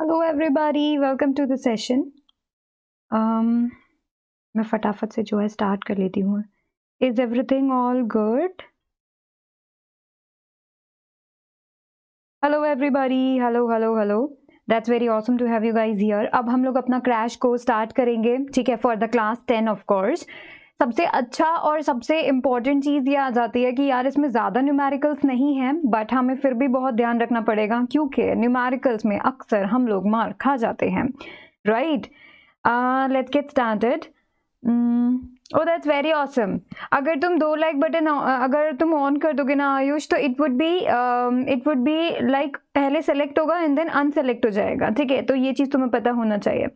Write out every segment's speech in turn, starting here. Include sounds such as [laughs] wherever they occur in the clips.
Hello everybody welcome to the session मैं फटाफट से जो है स्टार्ट कर लेती हूँ is everything all good hello everybody hello hello hello that's very awesome to have you guys here अब हम लोग अपना क्रैश को स्टार्ट करेंगे ठीक है for the class ten of course सबसे अच्छा और सबसे इम्पॉर्टेंट चीज़ ये आ जाती है कि यार इसमें ज़्यादा न्यूमेरिकल्स नहीं है बट हमें फिर भी बहुत ध्यान रखना पड़ेगा क्योंकि न्यूमेरिकल्स में अक्सर हम लोग मार खा जाते हैं right let's get started oh that's very awesome अगर तुम दो लाइक बटन अगर तुम ऑन कर दोगे ना आयुष तो it would be it would be like पहले सेलेक्ट होगा एंड देन अनसेलेक्ट हो जाएगा ठीक है तो ये चीज़ तुम्हें पता होना चाहिए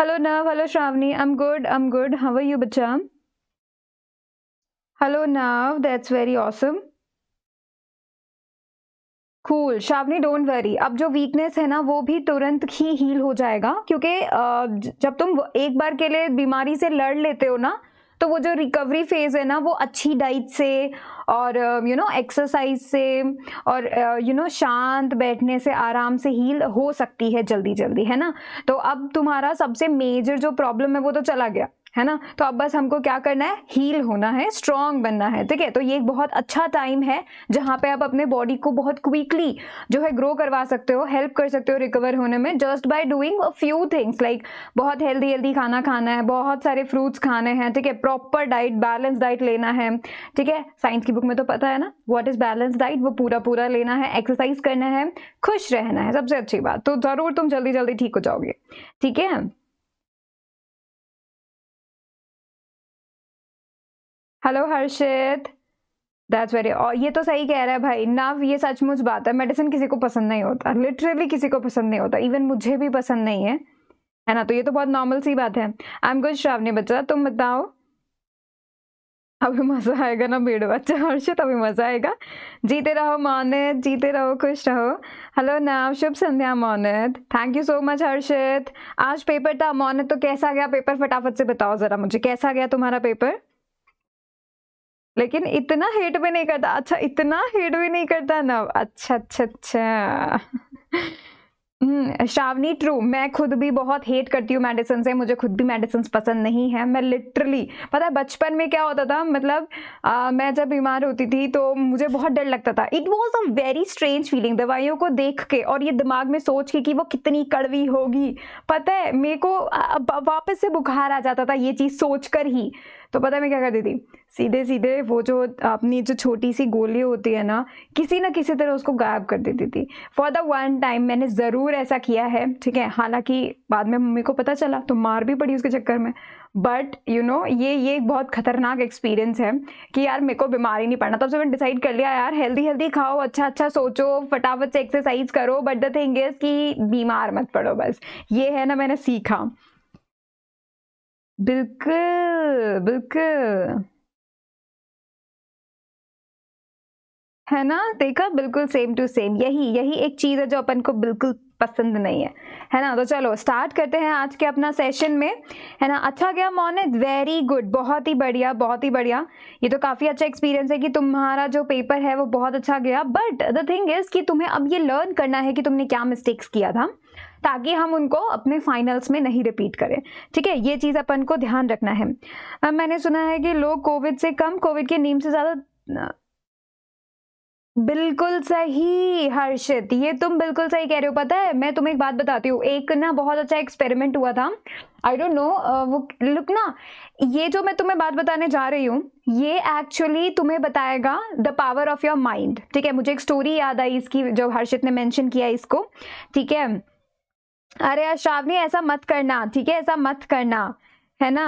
hello Nav hello Shravani I am good I am good how are you बच्चा Hello, Nav. That's very awesome. Cool Shavni don't worry अब जो वीकनेस है ना वो भी तुरंत ही हील हो जाएगा क्योंकि जब तुम एक बार के लिए बीमारी से लड़ लेते हो ना तो वो जो रिकवरी फेज़ है ना वो अच्छी डाइट से और यू नो एक्सरसाइज से और यू नो शांत बैठने से आराम से हील हो सकती है जल्दी जल्दी है ना तो अब तुम्हारा सबसे मेजर जो प्रॉब्लम है वो तो चला गया है ना तो अब बस हमको क्या करना है हील होना है स्ट्रांग बनना है ठीक है तो ये एक बहुत अच्छा टाइम है जहाँ पे आप अपने बॉडी को बहुत क्विकली जो है ग्रो करवा सकते हो हेल्प कर सकते हो रिकवर होने में just by doing a few things like बहुत हेल्दी हेल्दी खाना खाना है बहुत सारे फ्रूट्स खाने हैं ठीक है प्रॉपर डाइट बैलेंस डाइट लेना है ठीक है साइंस की बुक में तो पता है ना वॉट इज़ बैलेंस डाइट वो पूरा पूरा लेना है एक्सरसाइज करना है खुश रहना है सबसे अच्छी बात तो ज़रूर तुम जल्दी जल्दी ठीक हो जाओगे ठीक है हेलो हर्षित दैट्स वेरी और ये तो सही कह रहा है भाई ना ये सचमुच बात है मेडिसिन किसी को पसंद नहीं होता लिटरली किसी को पसंद नहीं होता इवन मुझे भी पसंद नहीं है है ना तो ये तो बहुत नॉर्मल सी बात है आई एम गुड श्रावणी बच्चा तुम बताओ अभी मज़ा आएगा ना भीड़ बच्चा हर्षित अभी मज़ा आएगा जीते रहो मोनित जीते रहो खुश रहो हेलो नाव शुभ संध्या Monit thank you so much Harshit आज पेपर था मोनित तो कैसा गया पेपर फटाफट से बताओ ज़रा मुझे कैसा गया तुम्हारा पेपर लेकिन इतना हेट भी नहीं करता अच्छा इतना हेट भी नहीं करता नव अच्छा अच्छा अच्छा हम्म, श्रावनी ट्रू मैं खुद भी बहुत हेट करती हूँ मेडिसिन से मुझे खुद भी मेडिसिन पसंद नहीं है मैं लिटरली पता है बचपन में क्या होता था मतलब आ, मैं जब बीमार होती थी तो मुझे बहुत डर लगता था it was a very strange feeling दवाइयों को देख के और ये दिमाग में सोच के कि वो कितनी कड़वी होगी पता है मेरे को वापस से बुखार आ जाता था ये चीज़ सोच कर ही तो पता मैं क्या करती थी सीधे सीधे वो जो अपनी जो छोटी सी गोली होती है ना किसी ना किसी तरह उसको गायब कर देती थी फॉर द वन टाइम मैंने ज़रूर ऐसा किया है ठीक है हालांकि बाद में मम्मी को पता चला तो मार भी पड़ी उसके चक्कर में बट यू नो ये ये एक बहुत खतरनाक एक्सपीरियंस है कि यार मेरे को बीमारी नहीं पड़ना तब तो से मैंने डिसाइड कर लिया यार हेल्दी हेल्दी खाओ अच्छा अच्छा सोचो फटाफट से एक्सरसाइज करो बट द थिंग इज़ कि बीमार मत पड़ो बस ये है ना मैंने सीखा बिल्कुल बिल्कुल। है ना? देखा बिल्कुल सेम टू सेम यही यही एक चीज़ है जो अपन को बिल्कुल पसंद नहीं है। है ना? तो चलो स्टार्ट करते हैं आज के अपना सेशन में। है ना? अच्छा गया मोनित वेरी गुड बहुत ही बढ़िया, बहुत ही बढ़िया। ये तो काफ़ी अच्छा एक्सपीरियंस है कि तुम्हारा जो पेपर है वो बहुत अच्छा गया बट द थिंग इज़ कि तुम्हें अब ये लर्न करना है कि तुमने क्या मिस्टेक्स किया था। ताकि हम उनको अपने फाइनल्स में नहीं रिपीट करें ठीक है ये चीज़ अपन को ध्यान रखना है अब मैंने सुना है कि लोग कोविड से कम कोविड के नीम से ज़्यादा बिल्कुल सही हर्षित ये तुम बिल्कुल सही कह रहे हो पता है मैं तुम्हें एक बात बताती हूँ एक ना बहुत अच्छा एक्सपेरिमेंट हुआ था आई डोंट नो वो लुक ना ये जो मैं तुम्हें बात बताने जा रही हूँ ये एक्चुअली तुम्हें बताएगा the power of your mind ठीक है मुझे एक स्टोरी याद आई इसकी जो हर्षित ने मैंशन किया इसको ठीक है अरे यार श्रावणी ऐसा मत करना ठीक है ऐसा मत करना है ना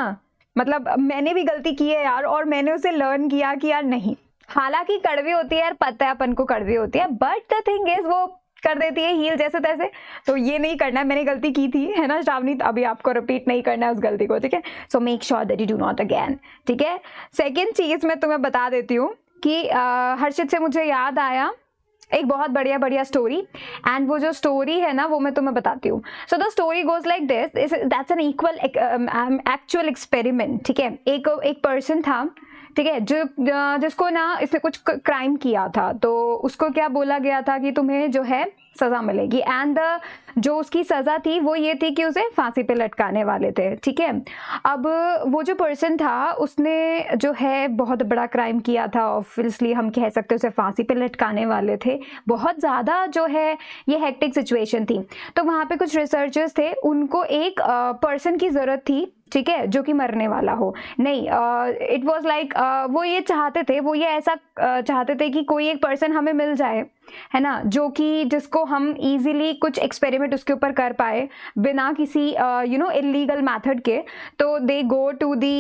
मतलब मैंने भी गलती की है यार और मैंने उसे लर्न किया कि यार नहीं हालांकि कड़वी होती है यार पता है अपन को कड़वी होती है बट द थिंग इज वो कर देती है हील जैसे तैसे तो ये नहीं करना है मैंने गलती की थी है ना श्रावणी अभी आपको रिपीट नहीं करना है उस गलती को ठीक है so make sure that you do not again ठीक है सेकेंड चीज़ मैं तुम्हें बता देती हूँ कि आ, हर्षित से मुझे याद आया एक बहुत बढ़िया बढ़िया स्टोरी एंड वो जो स्टोरी है ना वो मैं तुम्हें बताती हूँ so the story goes like this that's an equal actual experiment ठीक है एक एक पर्सन था ठीक है जो uh, जिसको ना इसने कुछ क्राइम किया था तो उसको क्या बोला गया था कि तुम्हें जो है सज़ा मिलेगी एंड द जो उसकी सज़ा थी वो ये थी कि उसे फांसी पे लटकाने वाले थे ठीक है अब वो जो पर्सन था उसने जो है बहुत बड़ा क्राइम किया था ऑब्वियसली हम कह सकते उसे फांसी पे लटकाने वाले थे बहुत ज़्यादा जो है ये हेक्टिक सिचुएशन थी तो वहाँ पे कुछ रिसर्चर्स थे उनको एक पर्सन की ज़रूरत थी ठीक है जो कि मरने वाला हो नहीं इट वॉज लाइक वो ये चाहते थे वो ये ऐसा चाहते थे कि कोई एक पर्सन हमें मिल जाए है ना जो कि जिसको हम इजीली कुछ एक्सपेरिमेंट उसके ऊपर कर पाए बिना किसी यू नो इलीगल मेथड के तो दे गो टू दी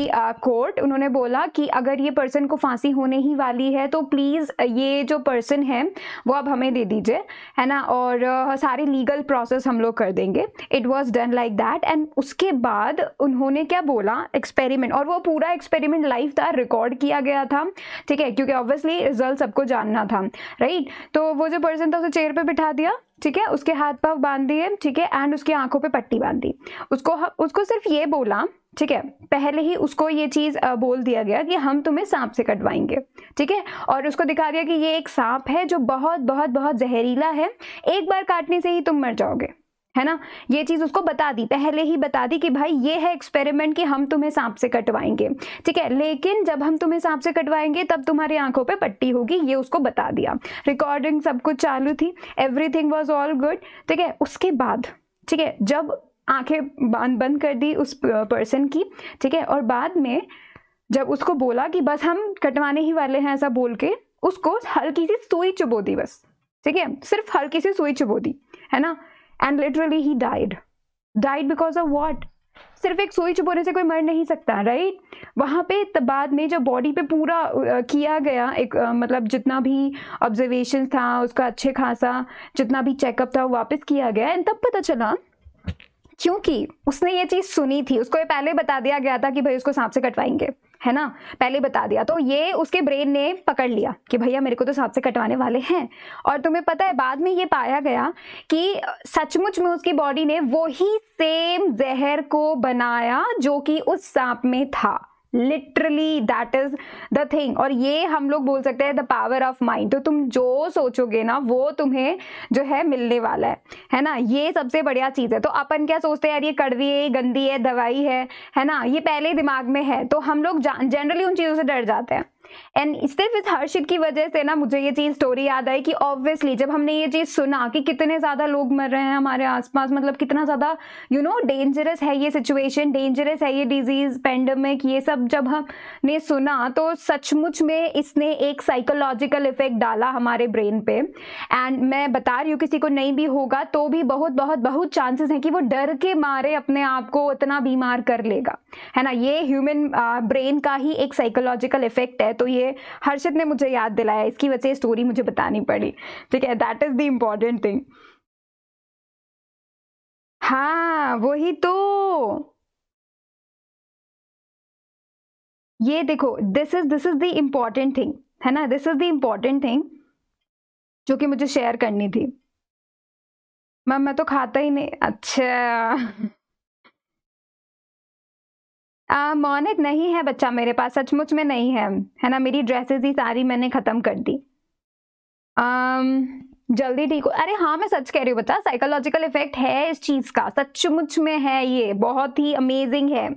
कोर्ट उन्होंने बोला कि अगर ये पर्सन को फांसी होने ही वाली है तो प्लीज़ ये जो पर्सन है वो अब हमें दे दीजिए है ना और uh, सारे लीगल प्रोसेस हम लोग कर देंगे it was done like that and उसके बाद उन्होंने क्या बोला एक्सपेरिमेंट और वो पूरा एक्सपेरिमेंट लाइफ था रिकॉर्ड किया गया था ठीक है क्योंकि ऑब्वियसली ऑब्वियसली रिजल्ट सबको जानना था राइट तो वो जो पर्सन था उसे चेयर पे बिठा दिया ठीक है उसके हाथ पाव बांध दिए ठीक है एंड उसकी आंखों पे पट्टी बांध दी उसको उसको सिर्फ ये बोला ठीक है पहले ही उसको ये चीज़ बोल दिया गया कि हम तुम्हें सांप से कटवाएंगे ठीक है और उसको दिखा दिया कि ये एक सांप है जो बहुत बहुत बहुत जहरीला है एक बार काटने से ही तुम मर जाओगे है ना ये चीज़ उसको बता दी पहले ही बता दी कि भाई ये है एक्सपेरिमेंट कि हम तुम्हें सांप से कटवाएंगे ठीक है लेकिन जब हम तुम्हें सांप से कटवाएंगे तब तुम्हारी आंखों पे पट्टी होगी ये उसको बता दिया रिकॉर्डिंग सब कुछ चालू थी एवरीथिंग वॉज ऑल गुड ठीक है उसके बाद ठीक है जब आंखें बंद बंद कर दी उस पर्सन की ठीक है और बाद में जब उसको बोला कि बस हम कटवाने ही वाले हैं ऐसा बोल के उसको हल्की सी सुई चुबो दी बस ठीक है सिर्फ हल्की सी सुई चुबो दी है ना and literally he died died because of what सिर्फ एक सोई चुपोने से कोई मर नहीं सकता राइट वहाँ पे बाद में जब बॉडी पे पूरा किया गया एक मतलब जितना भी ऑब्जर्वेशन था उसका अच्छे खासा जितना भी चेकअप था वापस किया गया एंड तब पता चला क्योंकि उसने ये चीज़ सुनी थी उसको ये पहले बता दिया गया था कि भाई उसको सांप से कटवाएंगे है ना पहले बता दिया तो ये उसके ब्रेन ने पकड़ लिया कि भैया मेरे को तो सांप से कटवाने वाले हैं और तुम्हें पता है बाद में ये पाया गया कि सचमुच में उसकी बॉडी ने वही सेम जहर को बनाया जो कि उस सांप में था literally that is the thing और ये हम लोग बोल सकते हैं द पावर ऑफ माइंड तो तुम जो सोचोगे ना वो तुम्हें जो है मिलने वाला है है ना ये सबसे बढ़िया चीज़ है तो अपन क्या सोचते हैं यार ये कड़वी है गंदी है दवाई है है ना ये पहले दिमाग में है तो हम लोग जनरली उन चीज़ों से डर जाते हैं एंड सिर्फ इस हर्षित की वजह से ना मुझे ये चीज़ स्टोरी याद आई कि ऑब्वियसली जब हमने ये चीज़ सुना कि कितने ज़्यादा लोग मर रहे हैं हमारे आसपास मतलब कितना ज़्यादा यू नो डेंजरस है ये सिचुएशन डेंजरस है ये डिजीज़ पेंडेमिक ये सब जब हमने सुना तो सचमुच में इसने एक साइकोलॉजिकल इफेक्ट डाला हमारे ब्रेन पे एंड मैं बता रही हूँ किसी को नहीं भी होगा तो भी बहुत बहुत बहुत चांसेस हैं कि वो डर के मारे अपने आप को इतना बीमार कर लेगा है ना ये ह्यूमन ब्रेन का ही एक साइकोलॉजिकल इफेक्ट है तो ये हर्षित ने मुझे याद दिलाया इसकी वजह से स्टोरी मुझे बतानी पड़ी ठीक है that is the important thing हाँ वही तो ये देखो this is this is the important thing है ना this is the important thing जो कि मुझे शेयर करनी थी मैम मैं तो खाता ही नहीं अच्छा मोनिक नहीं है बच्चा मेरे पास सचमुच में नहीं है है ना मेरी ड्रेसेस ही सारी मैंने ख़त्म कर दी जल्दी ठीक हो अरे हाँ मैं सच कह रही हूँ बता साइकोलॉजिकल इफेक्ट है इस चीज़ का सचमुच में है ये बहुत ही अमेजिंग है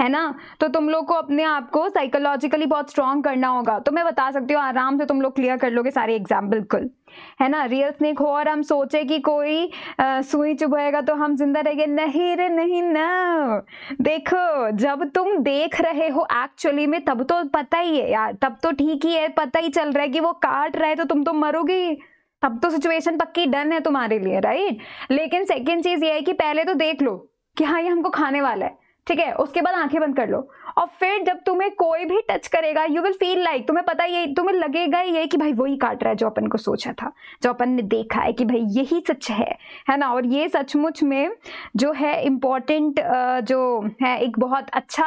है ना तो तुम लोग को अपने आप को साइकोलॉजिकली बहुत स्ट्रॉन्ग करना होगा तो मैं बता सकती हूँ आराम से तुम लोग क्लियर कर लोगे सारे एग्जाम बिल्कुल है ना रियल स्नेक हो और हम सोचे कि कोई आ, सुई चुभाएगा तो हम जिंदा रहेंगे नहीं रे नहीं ना देखो जब तुम देख रहे हो एक्चुअली में तब तो पता ही है यार तब तो ठीक ही है पता ही चल रहा है कि वो काट रहा है तो तुम तो मरोगे अब तो सिचुएशन पक्की डन है तुम्हारे लिए राइट लेकिन सेकेंड चीज ये है कि पहले तो देख लो कि हाँ ये हमको खाने वाला है ठीक है उसके बाद आंखें बंद कर लो और फिर जब तुम्हें कोई भी टच करेगा यू विल फील लाइक तुम्हें पता ये तुम्हें लगेगा ये कि भाई वही काट रहा है जो अपन को सोचा था जो अपन ने देखा है कि भाई यही सच है है ना और ये सचमुच में जो है इम्पॉर्टेंट जो है एक बहुत अच्छा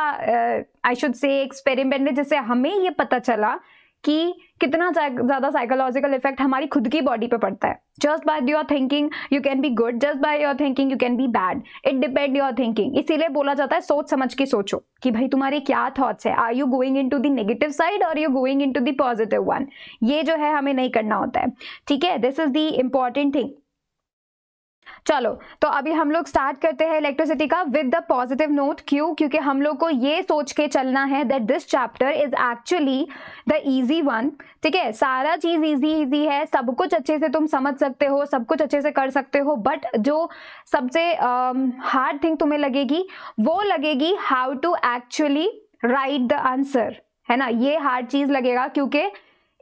आई शुड से एक्सपेरिमेंट है जिससे हमें ये पता चला कि कितना ज़्यादा साइकोलॉजिकल इफेक्ट हमारी खुद की बॉडी पे पड़ता है just by your thinking you can be good just by your thinking you can be bad it depend your thinking इसीलिए बोला जाता है सोच समझ के सोचो कि भाई तुम्हारे क्या थॉट्स है are you going in into the negative side और you going in into the positive one ये जो है हमें नहीं करना होता है ठीक है this is the important thing चलो तो अभी हम लोग स्टार्ट करते हैं इलेक्ट्रिसिटी का विद द पॉजिटिव नोट क्यों क्योंकि हम लोग को ये सोच के चलना है that this chapter is actually the easy one ठीक है सारा चीज इजी इजी है सब कुछ अच्छे से तुम समझ सकते हो सब कुछ अच्छे से कर सकते हो बट जो सबसे हार्ड um, थिंग तुम्हें लगेगी वो लगेगी how to actually write the answer है ना ये हार्ड चीज लगेगा क्योंकि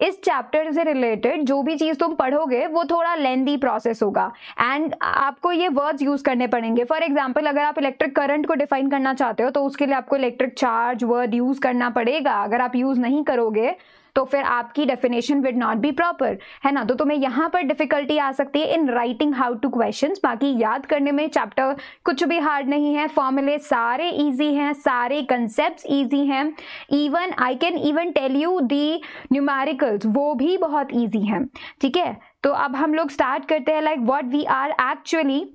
इस चैप्टर से रिलेटेड जो भी चीज़ तुम पढ़ोगे वो थोड़ा लेंदी प्रोसेस होगा एंड आपको ये वर्ड्स यूज़ करने पड़ेंगे फॉर एग्जाम्पल अगर आप इलेक्ट्रिक करंट को डिफाइन करना चाहते हो तो उसके लिए आपको इलेक्ट्रिक चार्ज वर्ड यूज़ करना पड़ेगा अगर आप यूज़ नहीं करोगे तो फिर आपकी definition would not be proper है ना तो तुम्हें यहाँ पर डिफिकल्टी आ सकती है in writing how to question बाकी याद करने में चैप्टर कुछ भी हार्ड नहीं है फॉर्मूले सारे ईजी हैं सारे कंसेप्ट ईजी हैं even I can even tell you the numericals वो भी बहुत ईजी हैं ठीक है तो अब हम लोग स्टार्ट करते हैं like what we are actually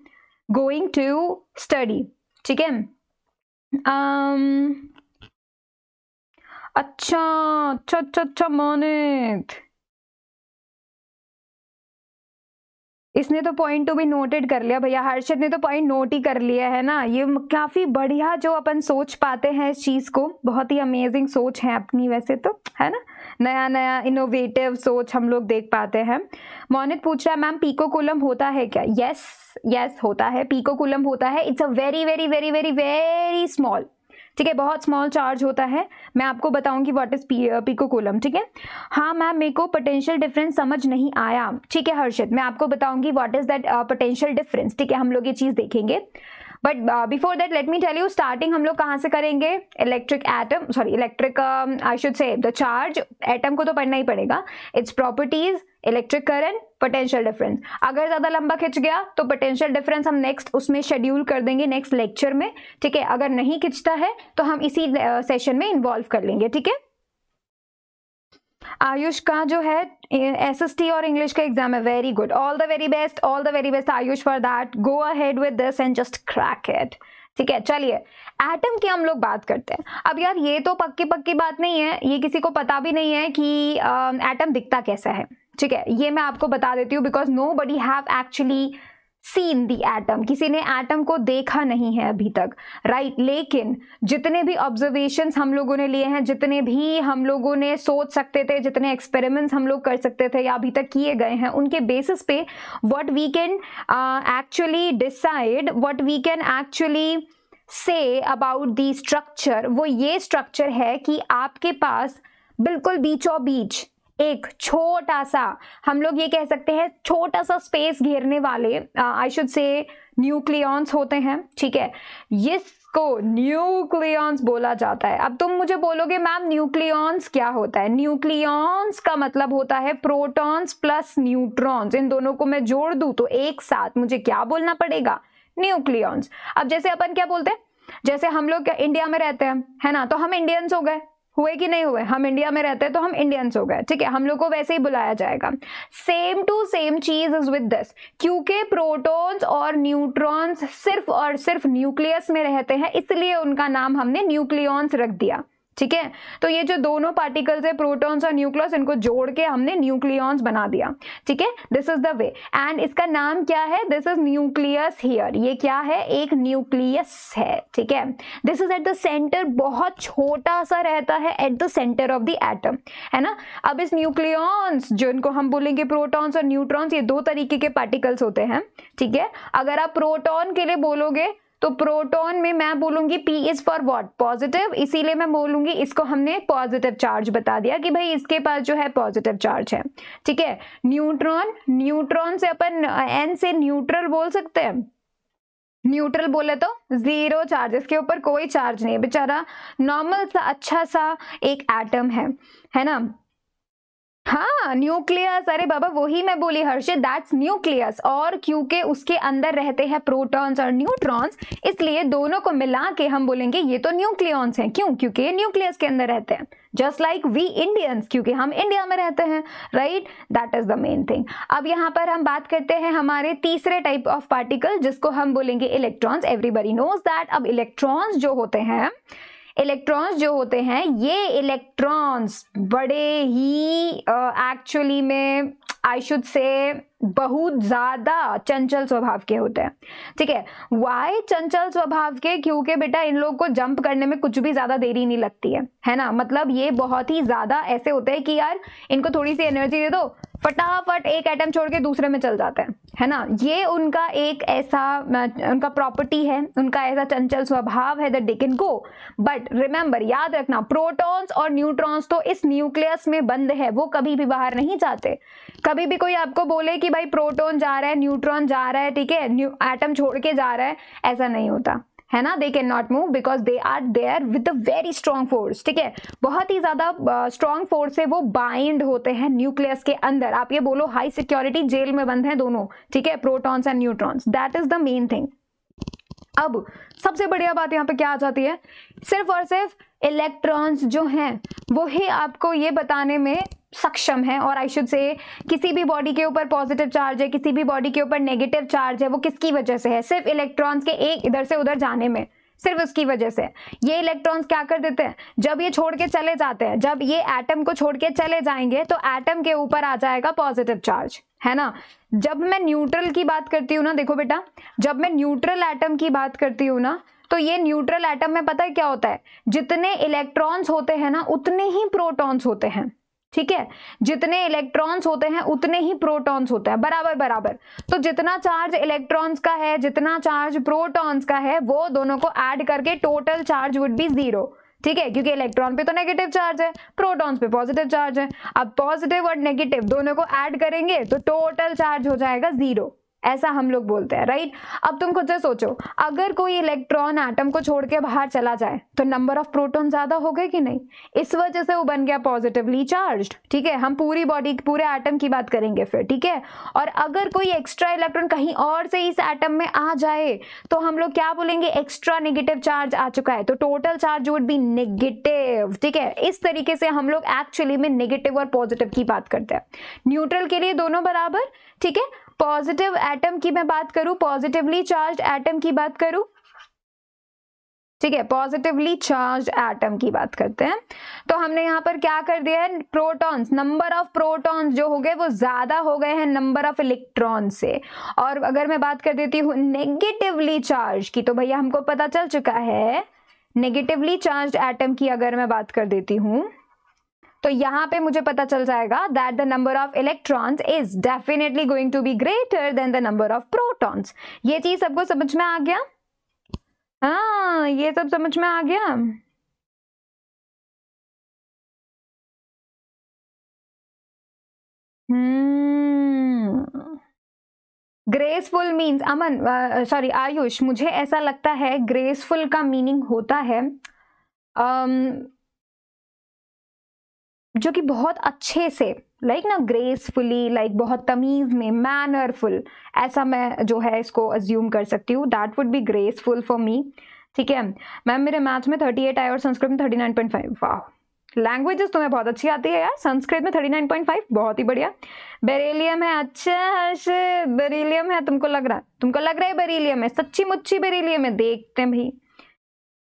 going to study ठीक है um, अच्छा अच्छा अच्छा अच्छा मोनित इसने तो पॉइंट टू भी नोटेड कर लिया भैया हर्षद ने तो पॉइंट नोट ही कर लिया है ना ये काफ़ी बढ़िया जो अपन सोच पाते हैं इस चीज़ को बहुत ही अमेजिंग सोच है अपनी वैसे तो है ना नया नया इनोवेटिव सोच हम लोग देख पाते हैं मोनित पूछ रहा है मैम पीको कुलम होता है क्या यस yes, यस yes, होता है पीको कुलम होता है it's a very very very very very small ठीक है बहुत स्मॉल चार्ज होता है मैं आपको बताऊंगी व्हाट इज पिको कोलम ठीक है हाँ मैम मेरे को पोटेंशियल डिफरेंस समझ नहीं आया ठीक है हर्षित मैं आपको बताऊंगी what is that potential difference ठीक है हम लोग ये चीज़ देखेंगे but before that let me tell you starting हम लोग कहाँ से करेंगे electric atom sorry electric I should say the charge atom को तो पढ़ना ही पड़ेगा its properties electric current potential difference अगर ज़्यादा लंबा खिंच गया तो पोटेंशियल डिफरेंस हम नेक्स्ट उसमें शेड्यूल कर देंगे नेक्स्ट लेक्चर में ठीक है अगर नहीं खिंचता है तो हम इसी सेशन में इन्वॉल्व कर लेंगे ठीक है आयुष का जो है एसएसटी और इंग्लिश का एग्जाम है very good all the very best all the very best Ayush for that go ahead with this and just crack it ठीक है चलिए एटम की हम लोग बात करते हैं अब यार ये तो पक्की पक्की बात नहीं है ये किसी को पता भी नहीं है कि एटम दिखता कैसा है ठीक है ये मैं आपको बता देती हूँ because nobody have actually seen the atom किसी ने एटम को देखा नहीं है अभी तक राइट right? लेकिन जितने भी ऑब्जर्वेशंस हम लोगों ने लिए हैं जितने भी हम लोगों ने सोच सकते थे जितने एक्सपेरिमेंट्स हम लोग कर सकते थे या अभी तक किए गए हैं उनके बेसिस पे what we can actually decide what we can actually say about the structure वो ये स्ट्रक्चर है कि आपके पास बिल्कुल बीचों बीच एक छोटा सा हम लोग ये कह सकते हैं छोटा सा स्पेस घेरने वाले आई शुड से न्यूक्लियॉन्स होते हैं ठीक है ये को न्यूक्लियॉन्स बोला जाता है अब तुम मुझे बोलोगे मैम न्यूक्लियॉन्स क्या होता है न्यूक्लियॉन्स का मतलब होता है प्रोटॉन्स प्लस न्यूट्रॉन्स इन दोनों को मैं जोड़ दूं तो एक साथ मुझे क्या बोलना पड़ेगा न्यूक्लियॉन्स अब जैसे अपन क्या बोलते हैं जैसे हम लोग इंडिया में रहते हैं है ना तो हम इंडियंस हो गए हुए कि नहीं हुए हम इंडिया में रहते हैं तो हम इंडियंस हो गए ठीक है हम लोग को वैसे ही बुलाया जाएगा सेम टू सेम चीज इज विद दिस क्योंकि प्रोटॉन्स और न्यूट्रॉन्स सिर्फ और सिर्फ न्यूक्लियस में रहते हैं इसलिए उनका नाम हमने न्यूक्लियॉन्स रख दिया ठीक है तो ये जो दोनों पार्टिकल्स है प्रोटॉन्स और न्यूक्लियस इनको जोड़ के हमने न्यूक्लियॉन्स बना दिया ठीक है this is the way and इसका नाम क्या है दिस इज न्यूक्लियस हियर ये क्या है एक न्यूक्लियस है ठीक है this is at the centre बहुत छोटा सा रहता है at the centre of the atom है ना अब इस न्यूक्लियॉन्स जो इनको हम बोलेंगे प्रोटॉन्स और न्यूट्रॉन्स ये दो तरीके के पार्टिकल्स होते हैं ठीक है अगर आप प्रोटॉन के लिए बोलोगे तो प्रोटॉन में मैं बोलूंगी P is for what positive इसीलिए मैं बोलूंगी इसको हमने पॉजिटिव चार्ज बता दिया कि भाई इसके पास जो है पॉजिटिव चार्ज है ठीक है न्यूट्रॉन न्यूट्रॉन से अपन एन से न्यूट्रल बोल सकते हैं न्यूट्रल बोले तो जीरो चार्ज इसके ऊपर कोई चार्ज नहीं बेचारा नॉर्मल सा अच्छा सा एक एटम है है ना हाँ न्यूक्लियस अरे बाबा वही मैं बोली हर्षित दैट्स न्यूक्लियस और क्योंकि उसके अंदर रहते हैं प्रोटॉन्स और न्यूट्रॉन्स इसलिए दोनों को मिला के हम बोलेंगे ये तो न्यूक्लियॉन्स हैं क्यों क्योंकि न्यूक्लियस के अंदर रहते हैं जस्ट लाइक वी इंडियंस क्योंकि हम इंडिया में रहते हैं right that is the main thing अब यहाँ पर हम बात करते हैं हमारे तीसरे टाइप ऑफ पार्टिकल जिसको हम बोलेंगे इलेक्ट्रॉन्स एवरीबडी नोज दैट अब इलेक्ट्रॉन्स जो होते हैं इलेक्ट्रॉन्स जो होते हैं ये इलेक्ट्रॉन्स बड़े ही एक्चुअली uh, में आई शुड से बहुत ज़्यादा चंचल स्वभाव के होते हैं ठीक है वाई चंचल स्वभाव के क्योंकि बेटा इन लोग को जंप करने में कुछ भी ज़्यादा देरी नहीं लगती है है ना मतलब ये बहुत ही ज़्यादा ऐसे होते हैं कि यार इनको थोड़ी सी एनर्जी दे दो फटाफट एक एटम छोड़ के दूसरे में चल जाते हैं है ना ये उनका एक ऐसा उनका प्रॉपर्टी है उनका ऐसा चंचल स्वभाव है that they can go but remember याद रखना प्रोटॉन्स और न्यूट्रॉन्स तो इस न्यूक्लियस में बंद है वो कभी भी बाहर नहीं जाते कभी भी कोई आपको बोले कि भाई प्रोटोन जा रहा है न्यूट्रॉन जा रहा है ठीक है एटम छोड़ के जा रहा है ऐसा नहीं होता है ना they can not move because they are there with a very strong force ठीक है बहुत ही ज़्यादा स्ट्रॉन्ग फोर्स से वो बाइंड होते हैं न्यूक्लियस के अंदर आप ये बोलो हाई सिक्योरिटी जेल में बंद हैं दोनों ठीक है protons and neutrons that is the main thing अब सबसे बढ़िया बात यहाँ पे क्या आ जाती है सिर्फ और सिर्फ इलेक्ट्रॉन्स जो हैं वो ही आपको ये बताने में सक्षम है और आई शुड से किसी भी बॉडी के ऊपर पॉजिटिव चार्ज है किसी भी बॉडी के ऊपर नेगेटिव चार्ज है वो किसकी वजह से है सिर्फ इलेक्ट्रॉन्स के एक इधर से उधर जाने में सिर्फ उसकी वजह से ये इलेक्ट्रॉन्स क्या कर देते हैं जब ये छोड़ के चले जाते हैं जब ये एटम को छोड़ के चले जाएंगे तो एटम के ऊपर आ जाएगा पॉजिटिव चार्ज है ना जब मैं न्यूट्रल की बात करती हूँ ना देखो बेटा जब मैं न्यूट्रल एटम की बात करती हूँ ना तो ये न्यूट्रल एटम में पता है क्या होता है जितने इलेक्ट्रॉन्स होते हैं ना उतने ही प्रोटॉन्स होते हैं ठीक है जितने इलेक्ट्रॉन्स होते हैं उतने ही प्रोटॉन्स होते हैं बराबर बराबर तो जितना चार्ज इलेक्ट्रॉन्स का है जितना चार्ज प्रोटॉन्स का है वो दोनों को ऐड करके total charge would be zero ठीक है क्योंकि इलेक्ट्रॉन पे तो नेगेटिव चार्ज है प्रोटॉन्स पे पॉजिटिव चार्ज है अब पॉजिटिव और नेगेटिव दोनों को ऐड करेंगे तो टोटल चार्ज हो जाएगा जीरो ऐसा हम लोग बोलते हैं राइट अब तुम खुद से सोचो अगर कोई इलेक्ट्रॉन एटम को छोड़ के बाहर चला जाए तो नंबर ऑफ प्रोटॉन ज्यादा हो गए कि नहीं इस वजह से वो बन गया पॉजिटिवली चार्ज ठीक है हम पूरी बॉडी पूरे एटम की बात करेंगे फिर ठीक है और अगर कोई एक्स्ट्रा इलेक्ट्रॉन कहीं और से इस एटम में आ जाए तो हम लोग क्या बोलेंगे एक्स्ट्रा नेगेटिव चार्ज आ चुका है तो total charge would be negative ठीक है इस तरीके से हम लोग एक्चुअली में नेगेटिव और पॉजिटिव की बात करते हैं न्यूट्रल के लिए दोनों बराबर ठीक है पॉजिटिव एटम की मैं बात करूं पॉजिटिवली चार्ज एटम की बात करूं ठीक है पॉजिटिवली चार्ज एटम की बात करते हैं तो हमने यहाँ पर क्या कर दिया है प्रोटॉन्स नंबर ऑफ प्रोटॉन्स जो हो गए वो ज़्यादा हो गए हैं नंबर ऑफ इलेक्ट्रॉन से और अगर मैं बात कर देती हूँ नेगेटिवली चार्ज की तो भैया हमको पता चल चुका है नेगेटिवली चार्ज एटम की अगर मैं बात कर देती हूँ तो यहाँ पे मुझे पता चल जाएगा that the number of electrons is definitely going to be greater than the number of protons ये चीज सबको समझ में आ गया हाँ ये सब समझ में आ गया graceful hmm. Means Aman sorry Ayush मुझे ऐसा लगता है ग्रेसफुल का मीनिंग होता है um, जो कि बहुत अच्छे से लाइक ना ग्रेसफुली लाइक बहुत तमीज़ में मैनरफुल ऐसा मैं जो है इसको अज्यूम कर सकती हूँ that would be graceful for me ठीक है मैम मेरे मैथ्स में थर्टी एट आए और संस्कृत में थर्टी नाइन पॉइंट फाइव वाह लैंग्वेजेस तुम्हें बहुत अच्छी आती है यार संस्कृत में थर्टी नाइन पॉइंट फाइव बहुत ही बढ़िया बेरेलियम है अच्छा हर्ष बेरेलियम है तुमको लग रहा है तुमको लग रहा है बेरेलियम है सच्ची मुच्ची बेरेलियम है देखते हैं भाई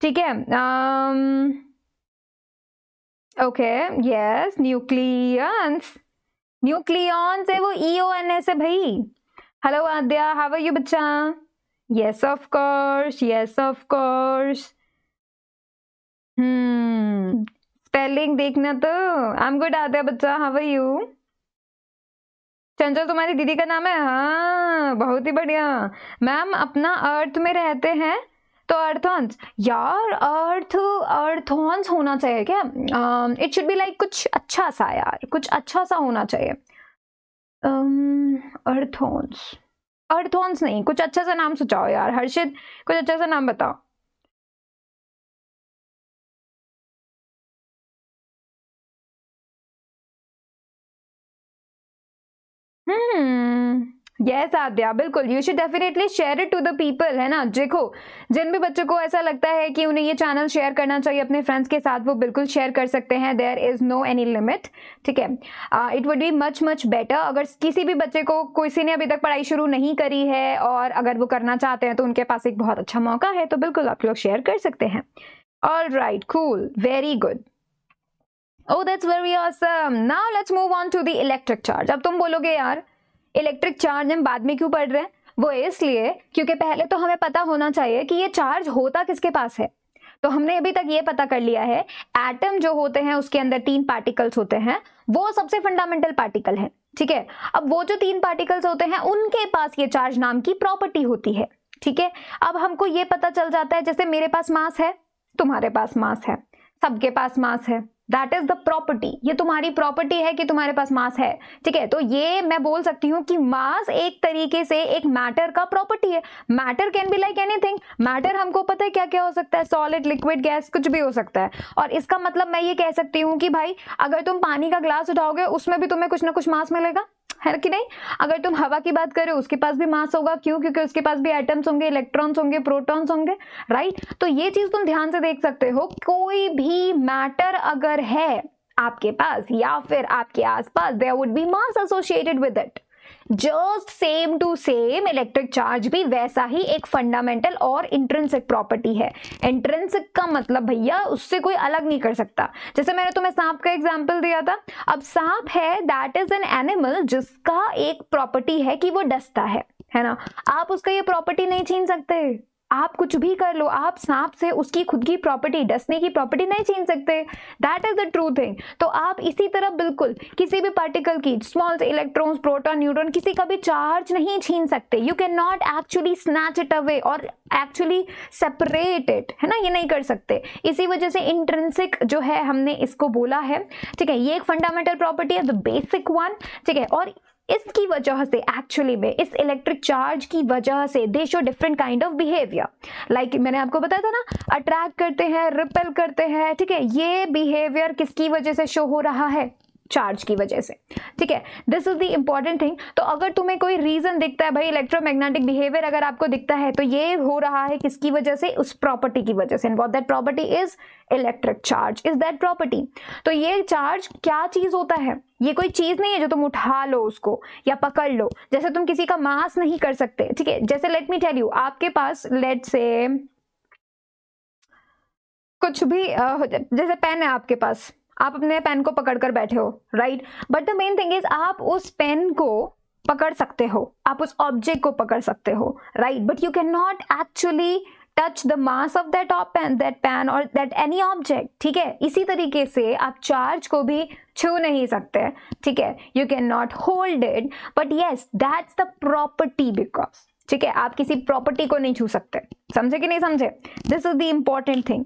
ठीक है um... Um, okay yes nucleons nucleons है वो ई ओ एन एस है भाई हेलो आद्या हाव यू बच्चा yes of course yes of course hmm spelling देखना तो आई एम गुड आद्या बच्चा हाव यू चंचल तुम्हारी दीदी का नाम है हाँ बहुत ही बढ़िया मैम अपना अर्थ में रहते हैं तो अर्थॉन्स यार अर्थ अर्थॉन्स होना चाहिए क्या इट शुड बी लाइक कुछ अच्छा सा यार कुछ अच्छा सा होना चाहिए अर्थॉन्स um, अर्थॉन्स नहीं कुछ अच्छा सा नाम सोचाओ यार हर्षित कुछ अच्छा सा नाम बताओ हम्म hmm. यस आद्या बिल्कुल you should definitely share it to the people है ना देखो जिन भी बच्चों को ऐसा लगता है कि उन्हें ये चैनल शेयर करना चाहिए अपने फ्रेंड्स के साथ वो बिल्कुल शेयर कर सकते हैं there is no any limit ठीक है it would be much much better अगर किसी भी बच्चे को किसी ने अभी तक पढ़ाई शुरू नहीं करी है और अगर वो करना चाहते हैं तो उनके पास एक बहुत अच्छा मौका है तो बिल्कुल आप लोग शेयर कर सकते हैं all right cool very good oh that's very awesome now let's move on to the electric charge अब तुम बोलोगे यार इलेक्ट्रिक चार्ज हम बाद में क्यों पढ़ रहे हैं वो इसलिए क्योंकि पहले तो हमें पता होना चाहिए कि ये चार्ज होता किसके पास है तो हमने अभी तक ये पता कर लिया है एटम जो होते हैं उसके अंदर तीन पार्टिकल्स होते हैं वो सबसे फंडामेंटल पार्टिकल है ठीक है अब वो जो तीन पार्टिकल्स होते हैं उनके पास ये चार्ज नाम की प्रॉपर्टी होती है ठीक है अब हमको ये पता चल जाता है जैसे मेरे पास मास है तुम्हारे पास मास है सबके पास मास है दैट इज द प्रॉपर्टी ये तुम्हारी प्रॉपर्टी है कि तुम्हारे पास मास है ठीक है तो ये मैं बोल सकती हूँ कि मास एक तरीके से एक मैटर का प्रॉपर्टी है matter can be like anything matter हमको पता है क्या क्या हो सकता है सॉलिड लिक्विड गैस कुछ भी हो सकता है और इसका मतलब मैं ये कह सकती हूँ कि भाई अगर तुम पानी का ग्लास उठाओगे उसमें भी तुम्हें कुछ ना कुछ मास मिलेगा है कि नहीं अगर तुम हवा की बात करो उसके पास भी मास होगा क्यों क्योंकि उसके पास भी एटम्स होंगे इलेक्ट्रॉन्स होंगे प्रोटॉन्स होंगे राइट तो ये चीज तुम ध्यान से देख सकते हो कोई भी मैटर अगर है आपके पास या फिर आपके आसपास there would be mass associated with it just same to same electric charge भी वैसा ही एक फंडामेंटल और इंट्रेंसिक प्रॉपर्टी है इंट्रेंसिक का मतलब भैया उससे कोई अलग नहीं कर सकता जैसे मैंने तुम्हें सांप का एग्जाम्पल दिया था अब सांप है दैट इज एन एनिमल जिसका एक प्रॉपर्टी है कि वो डसता है है ना आप उसका ये प्रॉपर्टी नहीं छीन सकते आप कुछ भी कर लो आप सांप से उसकी खुद की प्रॉपर्टी डसने की प्रॉपर्टी नहीं छीन सकते that is the true thing तो आप इसी तरह बिल्कुल किसी भी पार्टिकल की स्मॉल्स इलेक्ट्रॉन्स प्रोटॉन न्यूट्रॉन किसी का भी चार्ज नहीं छीन सकते you can not actually snatch it away और एक्चुअली सेपरेट इट है ना ये नहीं कर सकते इसी वजह से इंट्रेंसिक जो है हमने इसको बोला है ठीक है ये एक फंडामेंटल प्रॉपर्टी है द बेसिक वन ठीक है और इसकी वजह से एक्चुअली में इस इलेक्ट्रिक चार्ज की वजह से they show different kind of behaviour like मैंने आपको बताया था ना अट्रैक्ट करते हैं रिपेल करते हैं ठीक है ये बिहेवियर किसकी वजह से शो हो रहा है चार्ज की वजह से ठीक है this is the important thing तो अगर तुम्हें कोई रीजन दिखता है भाई इलेक्ट्रोमैग्नेटिक बिहेवियर अगर आपको दिखता है तो ये हो रहा है किसकी वजह से उस प्रॉपर्टी की वजह से and what that property is electric charge is that property तो ये चार्ज क्या चीज होता है ये कोई चीज नहीं है जो तुम उठा लो उसको या पकड़ लो जैसे तुम किसी का मास नहीं कर सकते ठीक है जैसे लेट मी टेल यू आपके पास लेट से कुछ भी जैसे पेन है आपके पास आप अपने पेन को पकड़ कर बैठे हो right but the main thing is आप उस पेन को पकड़ सकते हो आप उस ऑब्जेक्ट को पकड़ सकते हो right but you can not actually touch the mass of that of pen that pen और दैट एनी ऑब्जेक्ट ठीक है इसी तरीके से आप चार्ज को भी छू नहीं सकते ठीक है you can not hold it but yes that's the property because ठीक है आप किसी प्रॉपर्टी को नहीं छू सकते समझे कि नहीं समझे this is the important thing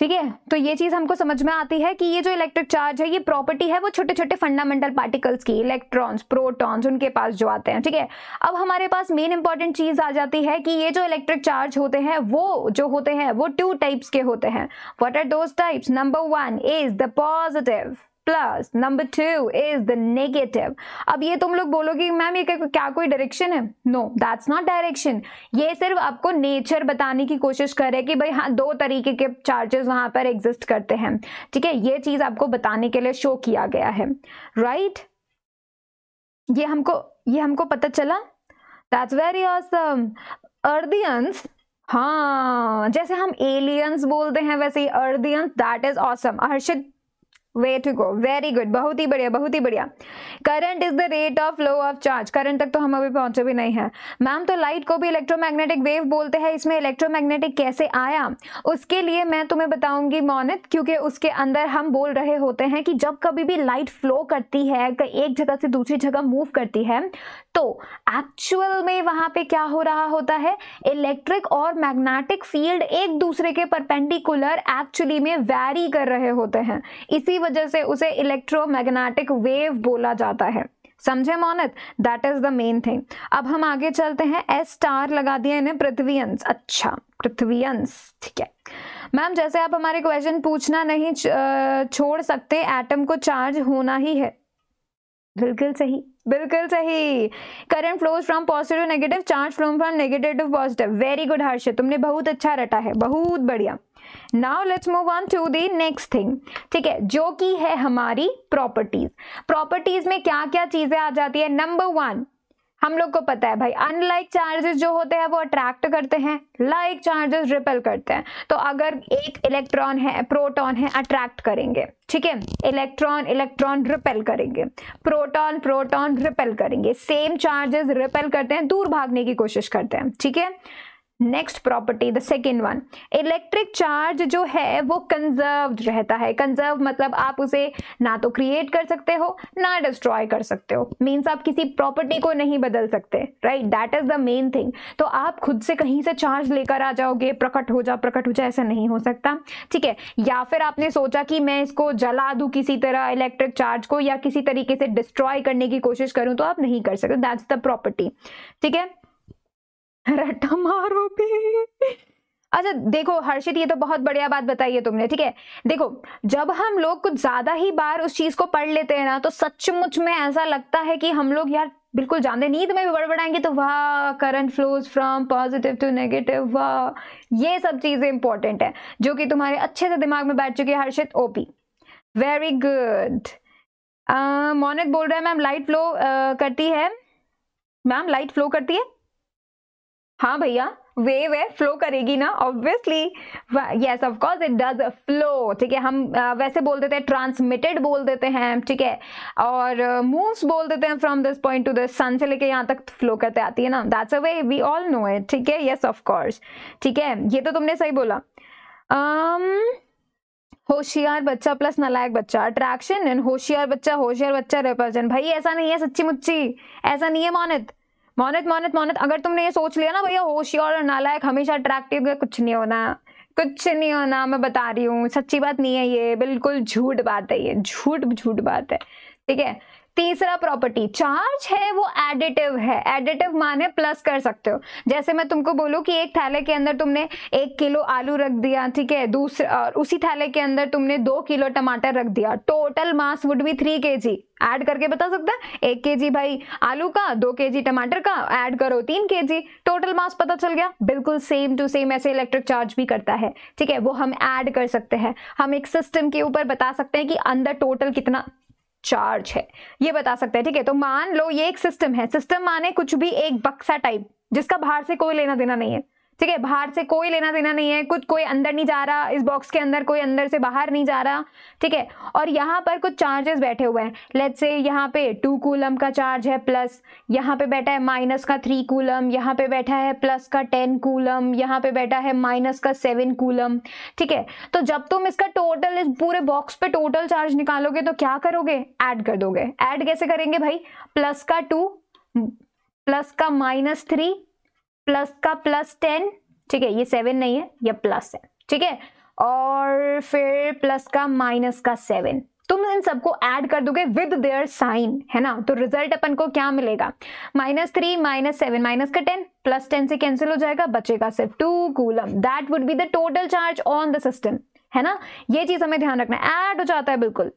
ठीक है तो ये चीज हमको समझ में आती है कि ये जो इलेक्ट्रिक चार्ज है ये प्रॉपर्टी है वो छोटे छोटे फंडामेंटल पार्टिकल्स की इलेक्ट्रॉन्स प्रोटॉन्स उनके पास जो आते हैं ठीक है अब हमारे पास मेन इंपॉर्टेंट चीज आ जाती है कि ये जो इलेक्ट्रिक चार्ज होते हैं वो जो होते हैं वो टू टाइप्स के होते हैं what are those types number one is the positive plus number two is the negative अब ये तुम लोग बोलोगे मैम ये क्या कोई डायरेक्शन है नो दैट्स नॉट डायरेक्शन ये सिर्फ आपको नेचर बताने की कोशिश कर रहे हैं कि भाई हाँ दो तरीके के चार्जेस वहां पर एग्जिस्ट करते हैं ठीक है ये चीज़ आपको बताने के लिए शो किया गया है राइट right? ये हमको ये हमको पता चला दैट्स वेरी ऑसम अर्दियंस हाँ जैसे हम एलियंस बोलते हैं वैसे ही earthians that is awesome Harshit way to go very good बहुत ही बढ़िया बहुत ही बढ़िया current is the rate of flow of charge current तक तो हम अभी पहुंचे भी नहीं है मैम तो लाइट को भी इलेक्ट्रोमैग्नेटिक वेव बोलते हैं इसमें इलेक्ट्रोमैग्नेटिक कैसे आया उसके लिए मैं तुम्हें बताऊंगी मोनित क्योंकि उसके अंदर हम बोल रहे होते हैं कि जब कभी भी लाइट फ्लो करती है एक जगह से दूसरी जगह मूव करती है तो एक्चुअल में वहां पे क्या हो रहा होता है इलेक्ट्रिक और मैग्नेटिक फील्ड एक दूसरे के परपेंडिकुलर एक्चुअली में वैरी कर रहे होते हैं इसी वजह से उसे इलेक्ट्रोमैग्नेटिक वेव बोला जाता है समझे Monit that is the main thing अब हम आगे चलते हैं एस स्टार लगा दिया इन्हें पृथ्वी अंश अच्छा पृथ्वी अंश ठीक है मैम जैसे आप हमारे क्वेश्चन पूछना नहीं छोड़ सकते एटम को चार्ज होना ही है बिल्कुल सही बिल्कुल सही current flows from positive negative charge flow from negative to positive very good Harsh तुमने बहुत अच्छा रटा है बहुत बढ़िया now let's move on to the next thing ठीक है जो कि है हमारी प्रॉपर्टीज प्रॉपर्टीज में क्या क्या चीजें आ जाती है नंबर वन हम लोग को पता है भाई अनलाइक चार्जेस जो होते हैं वो अट्रैक्ट करते हैं लाइक चार्जेस रिपेल करते हैं तो अगर एक इलेक्ट्रॉन है प्रोटॉन है अट्रैक्ट करेंगे ठीक है इलेक्ट्रॉन इलेक्ट्रॉन रिपेल करेंगे प्रोटॉन प्रोटॉन रिपेल करेंगे सेम चार्जेस रिपेल करते हैं दूर भागने की कोशिश करते हैं ठीक है next property the second one electric charge जो है वो कंजर्व रहता है कंजर्व मतलब आप उसे ना तो क्रिएट कर सकते हो ना डिस्ट्रॉय कर सकते हो मीन्स आप किसी प्रॉपर्टी को नहीं बदल सकते right that is the main thing तो आप खुद से कहीं से चार्ज लेकर आ जाओगे प्रकट हो जा प्रकट हो जा ऐसा नहीं हो सकता ठीक है या फिर आपने सोचा कि मैं इसको जला दूँ किसी तरह इलेक्ट्रिक चार्ज को या किसी तरीके से डिस्ट्रॉय करने की कोशिश करूँ तो आप नहीं कर सकते दैट्स द प्रॉपर्टी ठीक है रट्टा मारो पे अच्छा देखो हर्षित ये तो बहुत बढ़िया बात बताई है तुमने ठीक है देखो जब हम लोग कुछ ज्यादा ही बार उस चीज को पढ़ लेते हैं ना तो सचमुच में ऐसा लगता है कि हम लोग यार बिल्कुल जानते नींद में भी बड़बड़ाएंगे तो वाह current flows from positive to negative वाह ये सब चीजें इंपॉर्टेंट है जो कि तुम्हारे अच्छे से दिमाग में बैठ चुकी है Harshit OP very good Monik बोल रहा है मैम लाइट फ्लो करती है मैम लाइट फ्लो करती है हाँ भैया वेव है फ्लो करेगी ना obviously yes of course it does flow ठीक है हम वैसे बोल देते हैं ट्रांसमिटेड बोल देते हैं ठीक है और मूव्स बोल देते हैं from this point to this सन से लेके यहाँ तक फ्लो करते आती है ना that's a way we all know it ठीक है यस ऑफ कोर्स ठीक है ये तो तुमने सही बोला um, होशियार बच्चा प्लस नलायक बच्चा अट्रैक्शन एंड होशियार बच्चा होशियार बच्चा रिपल्जन भाई ऐसा नहीं है सच्ची मुच्ची ऐसा नहीं है मोनित मोहनत मोहनत मोहनत अगर तुमने ये सोच लिया ना भैया होशियार और नालायक हमेशा अट्रैक्टिव कुछ नहीं होना कुछ नहीं होना मैं बता रही हूँ सच्ची बात नहीं है ये बिल्कुल झूठ बात है ये झूठ झूठ बात है ठीक है तीसरा प्रॉपर्टी चार्ज है वो एडिटिव है एडिटिव माने प्लस कर सकते हो जैसे मैं तुमको बोलूँ कि एक थैले के अंदर तुमने एक किलो आलू रख दिया ठीक है दूसरा और उसी थैले के अंदर तुमने दो किलो टमाटर रख दिया total mass would be three K G add करके बता सकता है एक के जी भाई आलू का दो के जी टमाटर का एड करो तीन के जी टोटल मास पता चल गया बिल्कुल सेम टू सेम ऐसे इलेक्ट्रिक चार्ज भी करता है ठीक है वो हम एड कर सकते हैं हम एक सिस्टम के ऊपर बता सकते हैं कि अंदर टोटल कितना चार्ज है ये बता सकते हैं ठीक है तो मान लो ये एक सिस्टम है सिस्टम माने कुछ भी एक बक्सा टाइप जिसका बाहर से कोई लेना देना नहीं है ठीक है बाहर से कोई लेना देना नहीं है कुछ कोई अंदर नहीं जा रहा इस बॉक्स के अंदर कोई अंदर से बाहर नहीं जा रहा ठीक है और यहाँ पर कुछ चार्जेस बैठे हुए हैं लेट से यहाँ पे टू कूलम का चार्ज है प्लस यहाँ पे बैठा है माइनस का थ्री कूलम यहाँ पे बैठा है प्लस का टेन कूलम यहाँ पे बैठा है माइनस का सेवन कूलम ठीक है तो जब तुम इसका टोटल इस पूरे बॉक्स पे टोटल चार्ज निकालोगे तो क्या करोगे ऐड कर दोगे ऐड कैसे करेंगे भाई प्लस का टू प्लस का माइनस थ्री प्लस का प्लस टेन ठीक है ये सेवन नहीं है ये प्लस है ठीक है और फिर प्लस का माइनस का सेवन तुम इन सबको ऐड कर दोगे विद देयर साइन है ना तो रिजल्ट अपन को क्या मिलेगा minus three minus seven minus का टेन प्लस टेन से कैंसिल हो जाएगा बचेगा सिर्फ two coulomb that would be the total charge on the system है ना ये चीज हमें ध्यान रखना ऐड हो जाता है बिल्कुल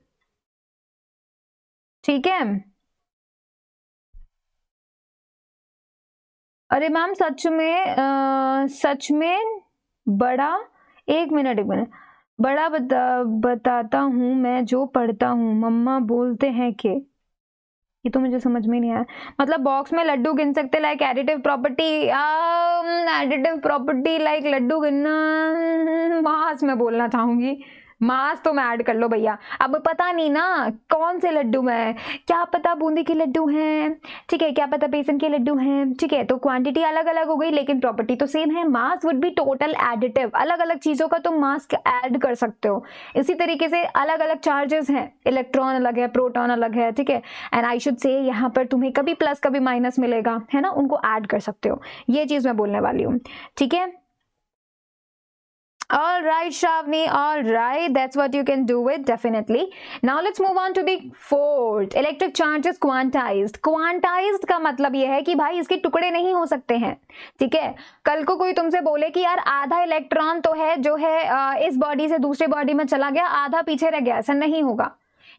ठीक है अरे मैम सच में आ, सच में बड़ा एक मिनट एक मिनट बड़ा बता बताता हूँ मैं जो पढ़ता हूँ मम्मा बोलते हैं कि ये तो मुझे समझ में नहीं आया मतलब बॉक्स में लड्डू गिन सकते like additive property additive property like लड्डू गिनना मास [laughs] मैं बोलना चाहूंगी मास तो मैं ऐड कर लो भैया अब पता नहीं ना कौन से लड्डू में क्या पता बूंदी के लड्डू हैं ठीक है क्या पता बेसन के लड्डू हैं ठीक है तो क्वांटिटी अलग अलग हो गई लेकिन प्रॉपर्टी तो सेम है mass would be total additive अलग अलग चीज़ों का तुम मास्क ऐड कर सकते हो इसी तरीके से अलग अलग चार्जेस हैं इलेक्ट्रॉन अलग है प्रोटॉन अलग है ठीक है एंड आई शुड से यहाँ पर तुम्हें कभी प्लस कभी माइनस मिलेगा है ना उनको ऐड कर सकते हो ये चीज़ मैं बोलने वाली हूँ ठीक है all right shavni all right that's what you can do with definitely now let's move on to the fourth electric charge is quantized quantized का मतलब ये है कि भाई इसके टुकड़े नहीं हो सकते हैं ठीक है कल को कोई तुमसे बोले कि यार आधा इलेक्ट्रॉन तो है जो है इस बॉडी से दूसरे बॉडी में चला गया आधा पीछे रह गया ऐसा नहीं होगा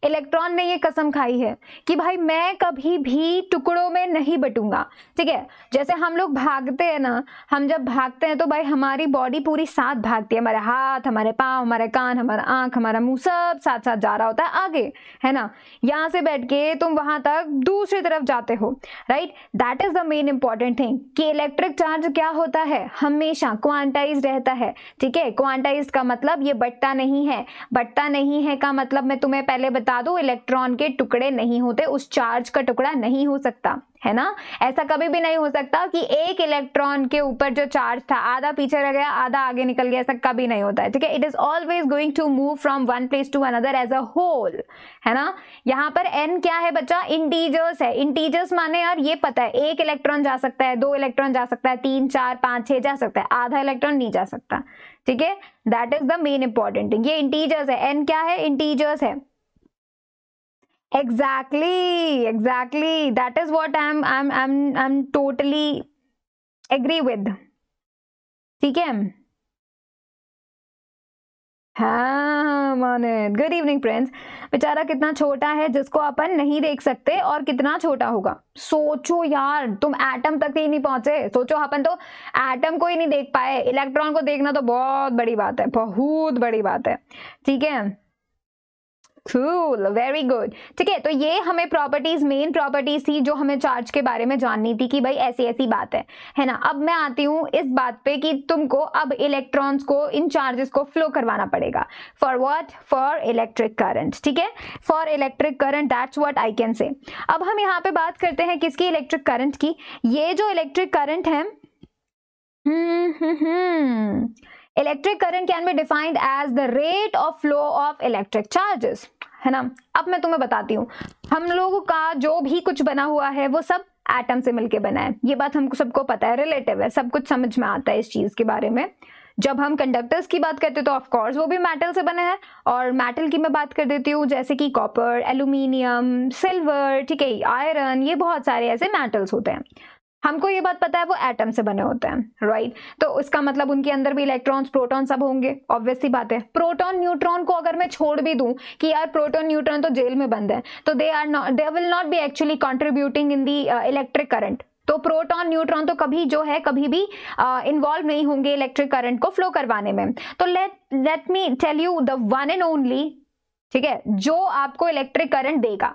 इलेक्ट्रॉन ने ये कसम खाई है कि भाई मैं कभी भी टुकड़ों में नहीं बटूंगा ठीक है जैसे हम लोग भागते हैं ना हम जब भागते हैं तो भाई हमारी बॉडी पूरी साथ भागती है हमारे हाथ हमारे पाँव हमारे कान हमारा आँख हमारा मुँह सब साथ साथ जा रहा होता है आगे है ना यहाँ से बैठ के तुम वहाँ तक दूसरी तरफ जाते हो right that is the main important thing कि इलेक्ट्रिक चार्ज क्या होता है हमेशा क्वांटाइज रहता है ठीक है क्वांटाइज का मतलब ये बटता नहीं है बटता नहीं है का मतलब मैं तुम्हें पहले बता बता दो इलेक्ट्रॉन के टुकड़े नहीं होते उस चार्ज का टुकड़ा नहीं हो सकता है ना ऐसा कभी भी नहीं हो सकता कि एक इलेक्ट्रॉन के ऊपर जो चार्ज था आधा पीछे रह गया आधा आगे निकल गया ऐसा कभी नहीं होता है ठीक है it is always going to move from one place to another as a whole है ना यहाँ पर n क्या है बच्चा इंटीजर्स है इंटीजर्स माने यार ये पता है एक इलेक्ट्रॉन जा सकता है दो इलेक्ट्रॉन जा सकता है तीन चार पांच छह जा सकता है आधा इलेक्ट्रॉन नहीं जा सकता ठीक है that is the main important ये इंटीजर्स है एन क्या है इंटीजर्स है exactly exactly that is what i'm i'm i'm i'm totally agree with ठीक है हाँ गुड इवनिंग फ्रेंड्स बेचारा कितना छोटा है जिसको अपन नहीं देख सकते और कितना छोटा होगा सोचो यार तुम एटम तक ही नहीं पहुंचे सोचो अपन तो एटम को ही नहीं देख पाए इलेक्ट्रॉन को देखना तो बहुत बड़ी बात है बहुत बड़ी बात है ठीक है कूल वेरी गुड ठीक है तो ये हमें प्रॉपर्टीज मेन प्रॉपर्टीज थी जो हमें चार्ज के बारे में जाननी थी कि भाई ऐसी ऐसी बात है है ना अब मैं आती हूँ इस बात पे कि तुमको अब इलेक्ट्रॉन्स को इन चार्जेस को फ्लो करवाना पड़ेगा for what for electric current ठीक है for electric current that's what I can say अब हम यहाँ पे बात करते हैं किसकी इलेक्ट्रिक करंट की ये जो इलेक्ट्रिक करंट है electric current can be defined as the rate of flow of electric charges है ना अब मैं तुम्हें बताती हूँ हम लोगों का जो भी कुछ बना हुआ है वो सब एटम से मिलके बना है ये बात हमको सबको पता है रिलेटिव है सब कुछ समझ में आता है इस चीज़ के बारे में जब हम कंडक्टर्स की बात करते हैं तो ऑफकोर्स वो भी मेटल से बने हैं और मेटल की मैं बात कर देती हूँ जैसे कि कॉपर एल्यूमिनियम सिल्वर ठीक है आयरन ये बहुत सारे ऐसे मेटल्स होते हैं हमको ये बात पता है वो एटम से बने होते हैं राइट तो उसका मतलब उनके अंदर भी इलेक्ट्रॉन्स प्रोटॉन सब होंगे ऑब्वियसली बात है प्रोटॉन न्यूट्रॉन को अगर मैं छोड़ भी दूं कि यार प्रोटॉन न्यूट्रॉन तो जेल में बंद है तो they are not they will not be actually contributing in the electric current तो प्रोटॉन न्यूट्रॉन तो कभी जो है कभी भी इन्वॉल्व uh, नहीं होंगे इलेक्ट्रिक करंट को फ्लो करवाने में तो let let me tell you the one and only ठीक है जो आपको इलेक्ट्रिक करंट देगा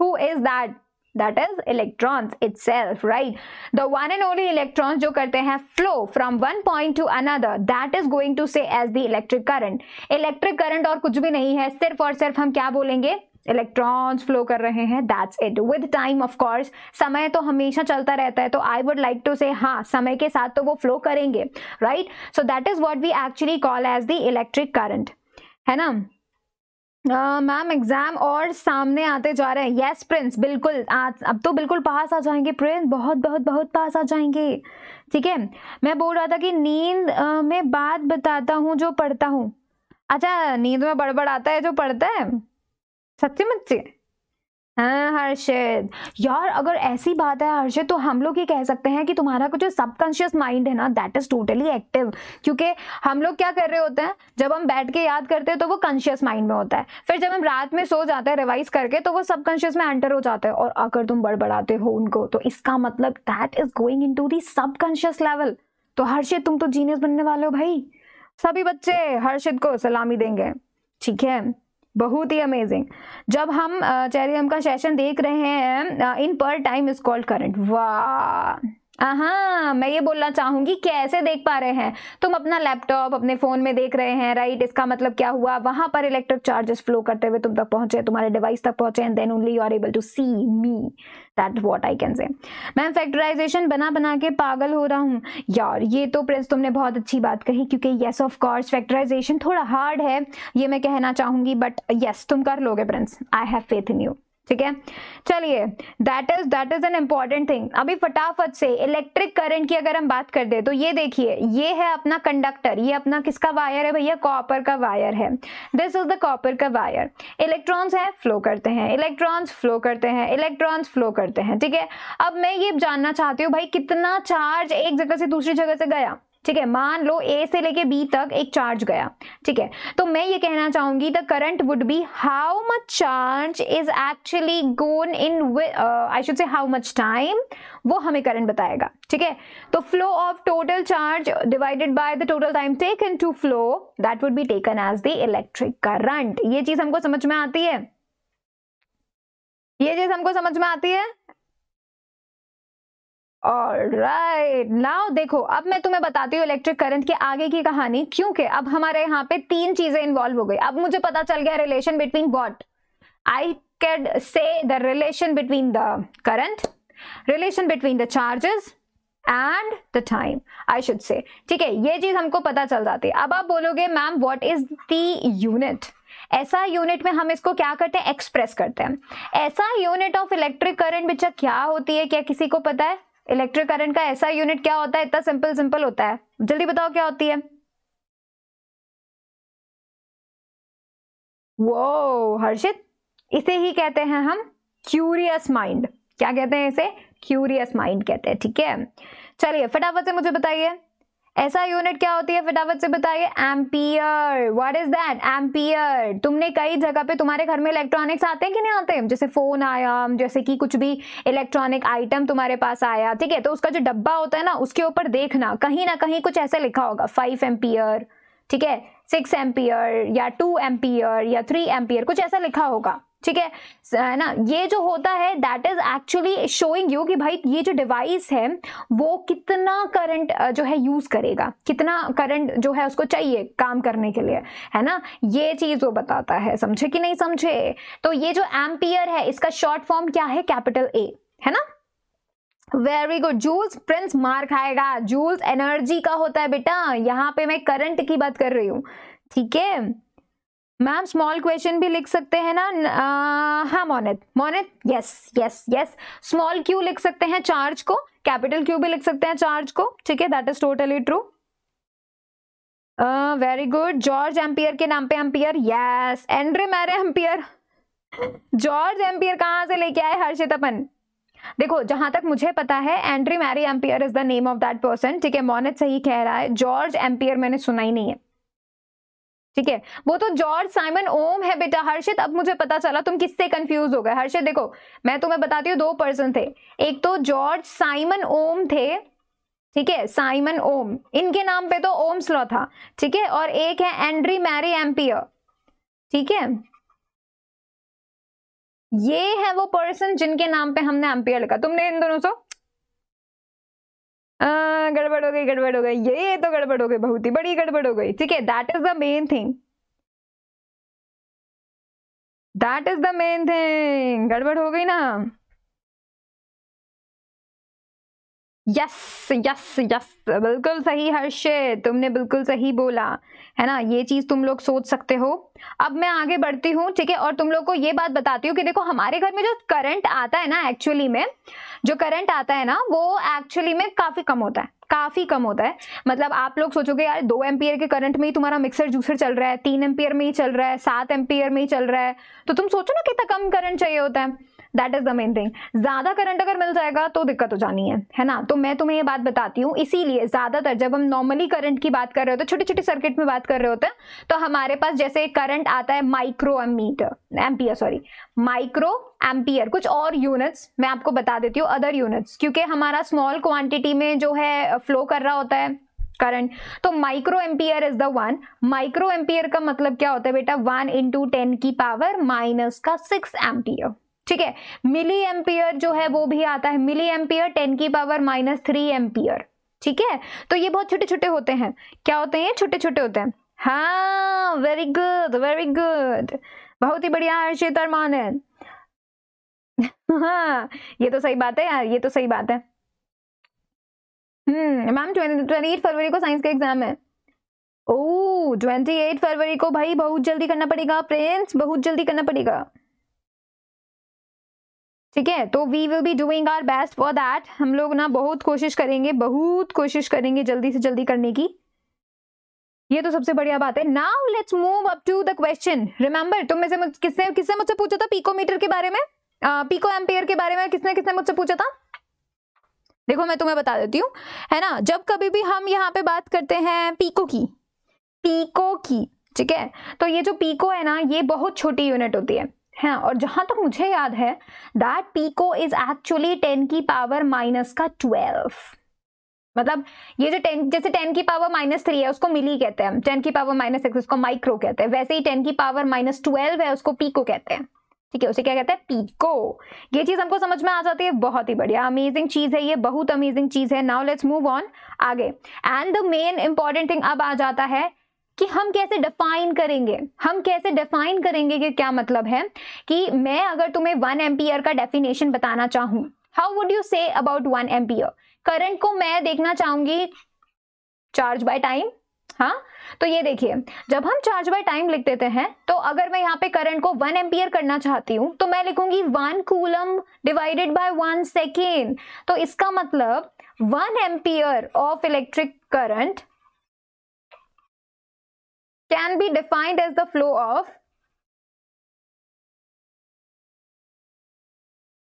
who is that that is electrons itself right the one and only electrons जो करते हैं flow from one point to another that is going to say as the electric current electric current और कुछ भी नहीं है सिर्फ और सिर्फ हम क्या बोलेंगे इलेक्ट्रॉन्स फ्लो कर रहे हैं that's it with time of course समय तो हमेशा चलता रहता है तो आई वुड लाइक टू से हाँ समय के साथ तो वो फ्लो करेंगे right so that is what we actually call as the electric current है ना मैम एग्जाम और सामने आते जा रहे हैं यस प्रिंस बिल्कुल आ, अब तो बिल्कुल पास आ जाएंगे प्रिंस बहुत बहुत बहुत पास आ जाएंगे ठीक है मैं बोल रहा था कि नींद में बात बताता हूँ जो पढ़ता हूँ अच्छा नींद में बड़बड़ आता है जो पढ़ता है सच्ची मच्ची हाँ हर्षित यार अगर ऐसी बात है हर्षित तो हम लोग ये कह सकते हैं कि तुम्हारा जो सबकॉन्शियस माइंड है ना दैट इज टोटली एक्टिव क्योंकि हम लोग क्या कर रहे होते हैं जब हम बैठ के याद करते हैं तो वो कॉन्शियस माइंड में होता है फिर जब हम रात में सो जाते हैं रिवाइज करके तो वो सबकॉन्शियस में एंटर हो जाते हैं और अगर तुम बड़बड़ाते हो उनको तो इसका मतलब that is going in to the subconscious level तो हर्षित तुम तो जीनियस बनने वाले हो भाई सभी बच्चे हर्षित को सलामी देंगे ठीक है बहुत ही अमेजिंग जब हम चेरियम का सेशन देख रहे हैं इन पर टाइम इज कॉल्ड करंट वाह हाँ मैं ये बोलना चाहूंगी कैसे देख पा रहे हैं तुम अपना लैपटॉप अपने फोन में देख रहे हैं राइट इसका मतलब क्या हुआ वहां पर इलेक्ट्रिक चार्जेस फ्लो करते हुए तुम तक पहुंचे तुम्हारे डिवाइस तक पहुंचे and then only you are able to see me that what I can say ma'am factorisation बना बना के पागल हो रहा हूँ यार ये तो प्रिंस तुमने बहुत अच्छी बात कही क्योंकि येस ऑफ कोर्स फैक्टराइजेशन थोड़ा हार्ड है ये मैं कहना चाहूंगी बट येस तुम कर लोगे Prince I have faith in you ठीक है चलिए that is that is an important thing अभी फटाफट से इलेक्ट्रिक करंट की अगर हम बात कर दे तो ये देखिए ये है अपना कंडक्टर ये अपना किसका वायर है भैया कॉपर का वायर है दिस इज द कॉपर का वायर इलेक्ट्रॉन्स है फ्लो करते हैं इलेक्ट्रॉन्स फ्लो करते हैं इलेक्ट्रॉन्स फ्लो करते हैं ठीक है अब मैं ये जानना चाहती हूँ भाई कितना चार्ज एक जगह से दूसरी जगह से गया ठीक है मान लो ए से लेके बी तक एक चार्ज गया ठीक है तो मैं ये कहना चाहूंगी the current would be how much charge is actually gone in I should say how much time वो हमें करंट बताएगा ठीक है तो flow of total charge divided by the total time taken to flow that would be taken as the electric current ये चीज हमको समझ में आती है ये चीज हमको समझ में आती है राइट नाउ देखो अब मैं तुम्हें बताती हूँ इलेक्ट्रिक करंट के आगे की कहानी क्योंकि अब हमारे यहाँ पे तीन चीजें इन्वॉल्व हो गई अब मुझे पता चल गया relation between what I could say the relation between the current relation between the charges and the time I should say ठीक है ये चीज हमको पता चल जाती है अब आप बोलोगे ma'am what is the unit ऐसा यूनिट में हम इसको क्या करते हैं एक्सप्रेस करते हैं ऐसा यूनिट ऑफ इलेक्ट्रिक करंट बिचा क्या होती है क्या किसी को पता है इलेक्ट्रिक करंट का ऐसा यूनिट क्या होता है इतना सिंपल सिंपल होता है जल्दी बताओ क्या होती है वो हर्षित इसे ही कहते हैं हम क्यूरियस माइंड क्या कहते हैं इसे क्यूरियस माइंड कहते हैं ठीक है चलिए फटाफट से मुझे बताइए ऐसा यूनिट क्या होती है फटाफट से बताइए ampere what is that ampere तुमने कई जगह पे तुम्हारे घर में इलेक्ट्रॉनिक्स आते हैं कि नहीं आते जैसे फोन आया जैसे कि कुछ भी इलेक्ट्रॉनिक आइटम तुम्हारे पास आया ठीक है तो उसका जो डब्बा होता है ना उसके ऊपर देखना कहीं ना कहीं कुछ ऐसा लिखा होगा फाइव एम्पियर ठीक है सिक्स एम्पियर या टू एम्पियर या थ्री एम्पियर कुछ ऐसा लिखा होगा ठीक है है ना ये जो होता है that is actually showing you कि भाई ये जो डिवाइस है वो कितना करंट जो है यूज करेगा कितना करंट जो है उसको चाहिए काम करने के लिए है ना ये चीज वो बताता है समझे कि नहीं समझे तो ये जो एम्पियर है इसका शॉर्ट फॉर्म क्या है कैपिटल ए है ना वेरी गुड जूल्स प्रिंस मार खाएगा जूल्स एनर्जी का होता है बेटा यहाँ पे मैं करंट की बात कर रही हूँ ठीक है मैम स्मॉल क्वेश्चन भी लिख सकते हैं ना हाँ Monit Monit yes yes yes small Q लिख सकते हैं चार्ज को कैपिटल क्यू भी लिख सकते हैं चार्ज को ठीक है that is totally true very good George Ampere के नाम पे Ampere yes Andre Marie Ampere George Ampere कहाँ से लेके आए हर्षित अपन देखो जहां तक मुझे पता है Andre Marie Ampere is the name of that person ठीक है मोनित सही कह रहा है जॉर्ज एम्पियर मैंने सुना ही नहीं है ठीक है वो तो जॉर्ज साइमन ओम है बेटा हर्षित अब मुझे पता चला तुम किससे कंफ्यूज हो गए हर्षित देखो मैं तुम्हें बताती हूँ दो पर्सन थे एक तो जॉर्ज साइमन ओम थे ठीक है साइमन ओम इनके नाम पे तो ओम्स लॉ था ठीक है और एक है एंड्री मैरी एम्पियर ठीक है ये है वो पर्सन जिनके नाम पे हमने एम्पियर लिखा तुमने इन दोनों से हाँ, गड़बड़ हो गई गड़बड़ हो गई ये तो गड़बड़ हो गई बहुत ही बड़ी गड़बड़ हो गई ठीक है that is the main thing that is the main thing गड़बड़ हो गई ना यस यस यस बिल्कुल सही हर्षे तुमने बिल्कुल सही बोला है ना ये चीज तुम लोग सोच सकते हो अब मैं आगे बढ़ती हूँ ठीक है और तुम लोग को ये बात बताती हूँ कि देखो हमारे घर में जो करंट आता है ना एक्चुअली में जो करंट आता है ना वो एक्चुअली में काफी कम होता है काफ़ी कम होता है मतलब आप लोग सोचोगे यार दो एम्पियर के करंट में ही तुम्हारा मिक्सर जूसर चल रहा है तीन एम्पियर में ही चल रहा है सात एम्पियर में ही चल रहा है तो तुम सोचो ना कितना कम करंट चाहिए होता है that is the main thing ज्यादा करंट अगर मिल जाएगा तो दिक्कत हो जानी है है ना तो मैं तुम्हें ये बात बताती हूँ इसीलिए ज्यादातर जब हम नॉर्मली करंट की बात कर रहे होते हैं छोटे छोटे सर्किट में बात कर रहे होते हैं तो हमारे पास जैसे करंट आता है micro ammeter ampere sorry micro ampere कुछ और यूनिट्स मैं आपको बता देती हूँ अदर यूनिट्स क्योंकि हमारा स्मॉल क्वांटिटी में जो है फ्लो कर रहा होता है करंट तो micro ampere is the one micro ampere का मतलब क्या होता है बेटा वन इंटू टेन की पावर माइनस का सिक्स एम्पियर ठीक है मिली एम्पियर जो है वो भी आता है मिली एम्पियर टेन की पावर माइनस थ्री एम्पियर ठीक है तो ये बहुत छोटे छोटे होते हैं क्या होते हैं छोटे छोटे होते हैं हाँ वेरी गुड वेरी गुड बहुत ही बढ़िया हर्षित मान है हाँ ये तो सही बात है यार ये तो सही बात है हम्म, मैम ट्वेंटी एट फरवरी को साइंस का एग्जाम है ओ ट्वेंटी एट फरवरी को भाई बहुत जल्दी करना पड़ेगा प्रिंस बहुत जल्दी करना पड़ेगा ठीक है तो we will be doing our best for that हम लोग ना बहुत कोशिश करेंगे बहुत कोशिश करेंगे जल्दी से जल्दी करने की ये तो सबसे बढ़िया बात है now let's move up to the question remember तुम में से मुझ, किसने किसने मुझसे पूछा था पीकोमीटर के बारे में आ, पीको एम्पेयर के बारे में किसने किसने मुझसे पूछा था देखो मैं तुम्हें बता देती हूँ है ना जब कभी भी हम यहाँ पे बात करते हैं पीको की पीको की ठीक है तो ये जो पीको है ना ये बहुत छोटी यूनिट होती है हैं और जहाँ तक तो मुझे याद है that pico is actually ten की पावर माइनस का ट्वेल्व मतलब ये जो टेन जैसे टेन की पावर माइनस थ्री है उसको मिली कहते हैं टेन की पावर माइनस एक्स उसको माइक्रो कहते हैं वैसे ही टेन की पावर माइनस ट्वेल्व है उसको पीको कहते हैं ठीक है उसे क्या कहते हैं पीको ये चीज हमको समझ में आ जाती है बहुत ही बढ़िया अमेजिंग चीज है ये बहुत अमेजिंग चीज है नाउ लेट्स मूव ऑन आगे and the main important thing अब आ जाता है कि हम कैसे डिफाइन करेंगे हम कैसे डिफाइन करेंगे कि क्या मतलब है कि मैं अगर तुम्हें वन एम्पियर का डेफिनेशन बताना चाहूँ how would you say about one ampere current को मैं देखना चाहूंगी चार्ज बाय टाइम हाँ तो ये देखिए जब हम चार्ज बाय टाइम लिख देते हैं तो अगर मैं यहाँ पे करंट को वन एम्पियर करना चाहती हूँ तो मैं लिखूंगी one coulomb divided by one second तो इसका मतलब one ampere of electric current can be defined as the flow of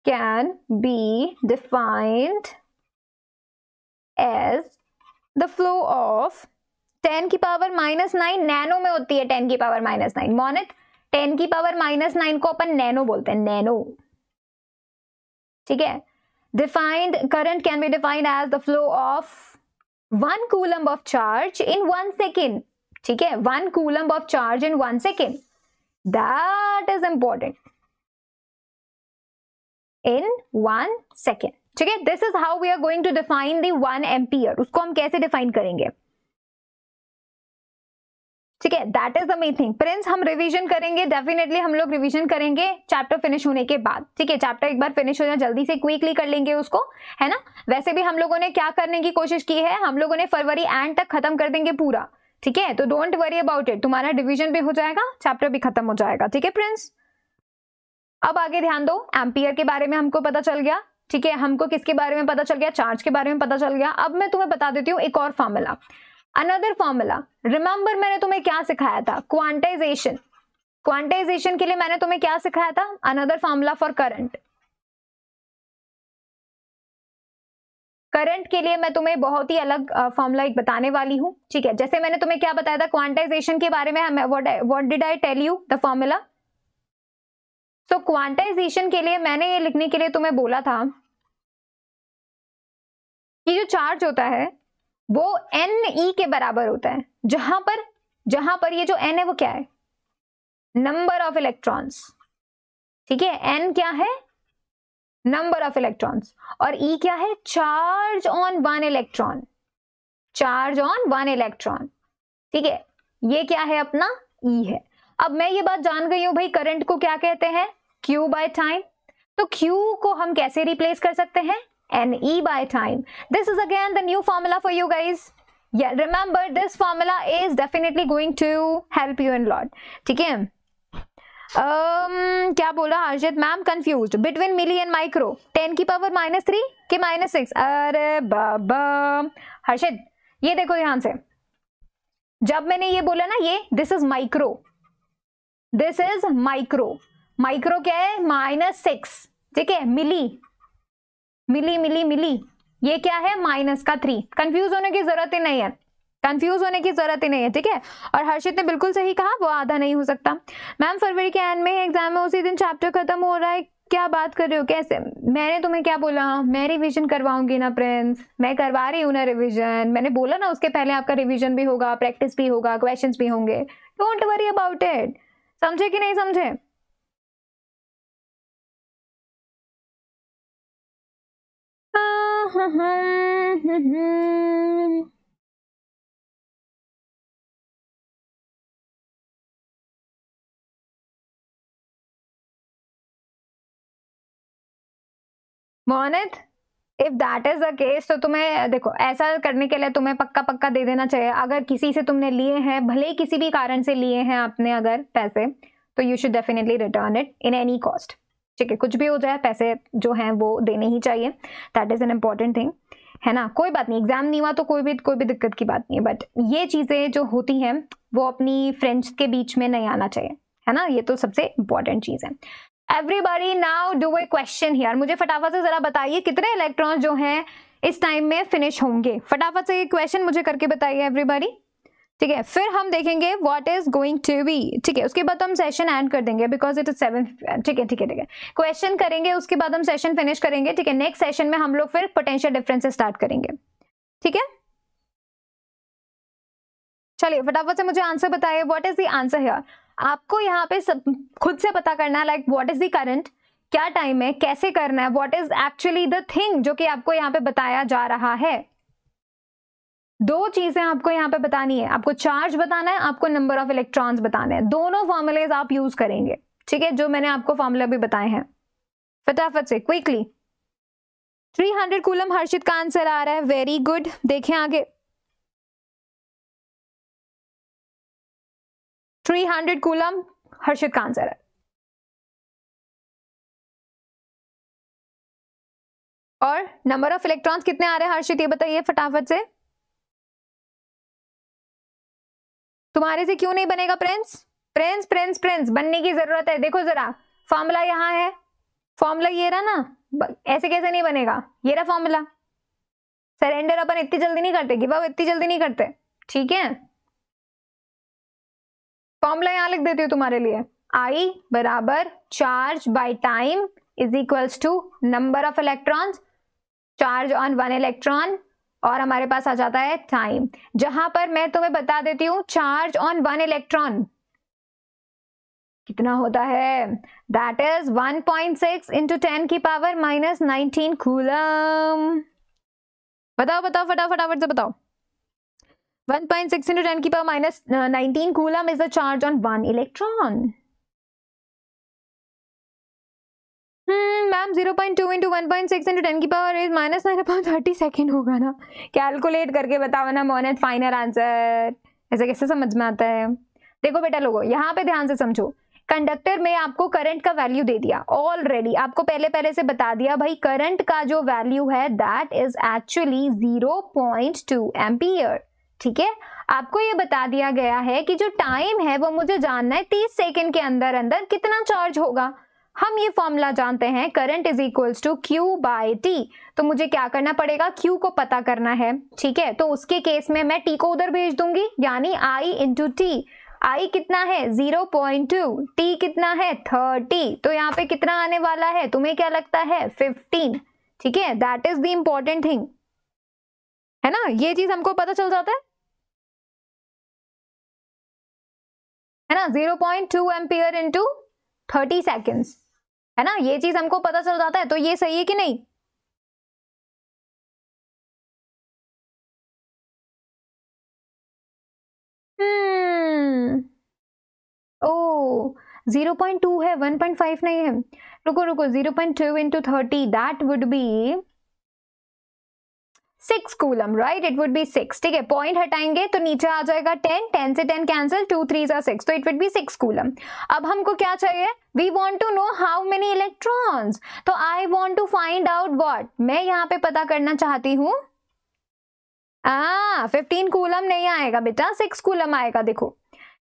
can be defined as the flow of 10 की पावर माइनस नाइन नैनो में होती है 10 की पावर माइनस नाइन मोनित 10 की power minus nine को अपन नैनो बोलते हैं नैनो ठीक है defined current can be defined as the flow of one coulomb of charge in one second ठीक है one coulomb of charge in one second that is important in one second ठीक है this is how we are going to define then ampere उसको हम कैसे define करेंगे ठीक है that is the main thing Prince हम रिविजन करेंगे डेफिनेटली हम लोग रिविजन करेंगे चैप्टर फिनिश होने के बाद ठीक है चैप्टर एक बार फिनिश हो जाए जल्दी से क्विकली कर लेंगे उसको है ना वैसे भी हम लोगों ने क्या करने की कोशिश की है हम लोगों ने फरवरी एंड तक खत्म कर देंगे पूरा ठीक है तो डोंट वरी अबाउट इट तुम्हारा डिवीजन भी हो जाएगा चैप्टर भी खत्म हो जाएगा ठीक है प्रिंस अब आगे ध्यान दो एम्पियर के बारे में हमको पता चल गया ठीक है हमको किसके बारे में पता चल गया चार्ज के बारे में पता चल गया अब मैं तुम्हें बता देती हूँ एक और फॉर्मूला अनदर फॉर्मूला रिमेंबर मैंने तुम्हें क्या सिखाया था क्वांटाइजेशन क्वांटाइजेशन के लिए मैंने तुम्हें क्या सिखाया था another formula for current current के लिए मैं तुम्हें बहुत ही अलग फॉर्मूला एक बताने वाली हूँ ठीक है जैसे मैंने तुम्हें क्या बताया था क्वांटाइजेशन के बारे में what did I tell you the formula so quantization के लिए मैंने ये लिखने के लिए तुम्हें बोला था कि जो चार्ज होता है वो एन ई के बराबर होता है जहां पर जहां पर ये जो एन है वो क्या है नंबर ऑफ इलेक्ट्रॉन्स ठीक है एन क्या है नंबर ऑफ इलेक्ट्रॉन्स और ई e क्या है charge on one electron charge on one electron ठीक है ये क्या है अपना ई e है अब मैं ये बात जान गई हूं भाई करंट को क्या कहते हैं क्यू बाय टाइम तो क्यू को हम कैसे रिप्लेस कर सकते हैं N E by time this is again the new formula for you guys remember this formula is definitely going to help you in lot ठीक है um, क्या बोला Harshit ma'am confuse between milli and micro ten की power minus three के minus six अरे बाबा हर्षित ये देखो यहां से जब मैंने ये बोला ना ये this is micro this is micro micro क्या है माइनस सिक्स ठीक है मिली मिली मिली मिली ये क्या है माइनस का थ्री कंफ्यूज होने की जरूरत ही नहीं है कंफ्यूज होने की जरूरत ही नहीं है ठीक है और हर्षित ने बिल्कुल सही कहा वो आधा नहीं हो सकता मैम फरवरी के एंड में एग्जाम है उसी दिन चैप्टर खत्म हो रहा है क्या बात कर रहे हो कैसे मैंने तुम्हें क्या बोला मैं रिविजन करवाऊंगी ना प्रिंस मैं करवा रही हूँ ना रिविजन मैंने बोला ना उसके पहले आपका रिविजन भी होगा प्रैक्टिस भी होगा क्वेश्चन भी होंगे डोंट वरी अबाउट इट समझे कि नहीं समझे hmm Mohnit if that is the case तो तुम्हें देखो ऐसा करने के लिए तुम्हें पक्का पक्का दे देना चाहिए अगर किसी से तुमने लिए हैं भले ही किसी भी कारण से लिए हैं आपने अगर पैसे तो you should definitely return it in any cost ठीक है कुछ भी हो जाए पैसे जो हैं वो देने ही चाहिए that is an important thing है ना कोई बात नहीं एग्जाम नहीं हुआ तो कोई भी कोई भी दिक्कत की बात नहीं है बट ये चीज़ें जो होती हैं वो अपनी फ्रेंड्स के बीच में नहीं आना चाहिए है ना ये तो सबसे इम्पॉर्टेंट चीज़ है everybody now do a question here मुझे फटाफट से जरा बताइए कितने इलेक्ट्रॉन जो हैं इस टाइम में फिनिश होंगे फटाफट से ये क्वेश्चन मुझे करके बताइए एवरीबॉडी ठीक है फिर हम देखेंगे what is going to be ठीक है उसके बाद हम सेशन एंड कर देंगे बिकॉज इट इज सेवन ठीक है ठीक है ठीक है क्वेश्चन करेंगे उसके बाद हम सेशन फिनिश करेंगे ठीक है नेक्स्ट सेशन में हम लोग फिर पोटेंशियल डिफरेंस स्टार्ट करेंगे ठीक है चलिए फटाफट से मुझे आंसर बताइए what is the answer here आपको यहाँ पे सब खुद से पता करना है like what is the current क्या टाइम है कैसे करना है what is actually the thing जो कि आपको यहाँ पे बताया जा रहा है दो चीजें आपको यहाँ पे बतानी है आपको चार्ज बताना है आपको नंबर ऑफ इलेक्ट्रॉन्स बताना है दोनों फॉर्मुलेज आप यूज करेंगे ठीक है जो मैंने आपको फॉर्मूला भी बताए हैं फटाफट से क्विकली 300 कूलम हर्षित का आंसर आ रहा है वेरी गुड देखें आगे थ्री हंड्रेड कूलम हर्षित का आंसर है और नंबर ऑफ इलेक्ट्रॉन्स कितने आ रहे हैं हर्षित ये बताइए फटाफट से तुम्हारे से क्यों नहीं बनेगा प्रिंस प्रिंस प्रिंस प्रिंस बनने की जरूरत है देखो जरा फॉर्मूला यहाँ है फॉर्मूला ये रहा ना ऐसे कैसे नहीं बनेगा ये रहा फॉर्मूला सरेंडर अपन इतनी जल्दी नहीं करते गिव अप इतनी जल्दी नहीं करते ठीक है फॉर्मूला यहां लिख देती हूँ तुम्हारे लिए I बराबर charge by time is equals to number of electrons charge on one electron और हमारे पास आ जाता है टाइम जहां पर मैं तुम्हें बता देती हूँ चार्ज ऑन वन इलेक्ट्रॉन कितना होता है that is 1.6 point six into ten की पावर माइनस नाइनटीन कूलम बताओ बताओ फटाफट फटाफट से बताओ ma'am point two into one point six into ten की power is minus nine thirty second होगा ना कैलकुलेट करके बताओ ना मोहनत फाइनल आंसर ऐसे कैसे समझ में आता है देखो बेटा लोगों यहाँ पे ध्यान से समझो कंडक्टर में आपको करंट का वैल्यू दे दिया ऑलरेडी आपको पहले पहले से बता दिया भाई करंट का जो वैल्यू है that is actually zero point ampere ठीक है आपको ये बता दिया गया है कि जो टाइम है वो मुझे जानना है तीस सेकेंड के अंदर अंदर कितना चार्ज होगा हम ये फॉर्मूला जानते हैं current is equals to Q by T तो मुझे क्या करना पड़ेगा क्यू को पता करना है ठीक है तो उसके केस में मैं टी को उधर भेज दूंगी यानी आई इंटू टी आई कितना है जीरो पॉइंट टू टी कितना है थर्टी तो यहाँ पे कितना आने वाला है तुम्हें क्या लगता है फिफ्टीन ठीक है that is the important thing है ना ये चीज हमको पता चल जाता है है ना zero point two ampere into thirty seconds है ना ये चीज हमको पता चल जाता है तो ये सही है कि नहीं हम्म। जीरो पॉइंट टू है वन पॉइंट फाइव नहीं है रुको रुको zero point two into thirty that would be six coulomb right it would be six ठीक है पॉइंट हटाएंगे तो नीचे आ जाएगा टेन टेन से टेन कैंसिल टू थ्री जो सिक्स तो it would be six coulomb अब हमको क्या चाहिए we want to know how many electrons तो I want to find out what मैं यहाँ पे पता करना चाहती हूँ फिफ्टीन ah, कूलम नहीं आएगा बेटा सिक्स कूलम आएगा देखो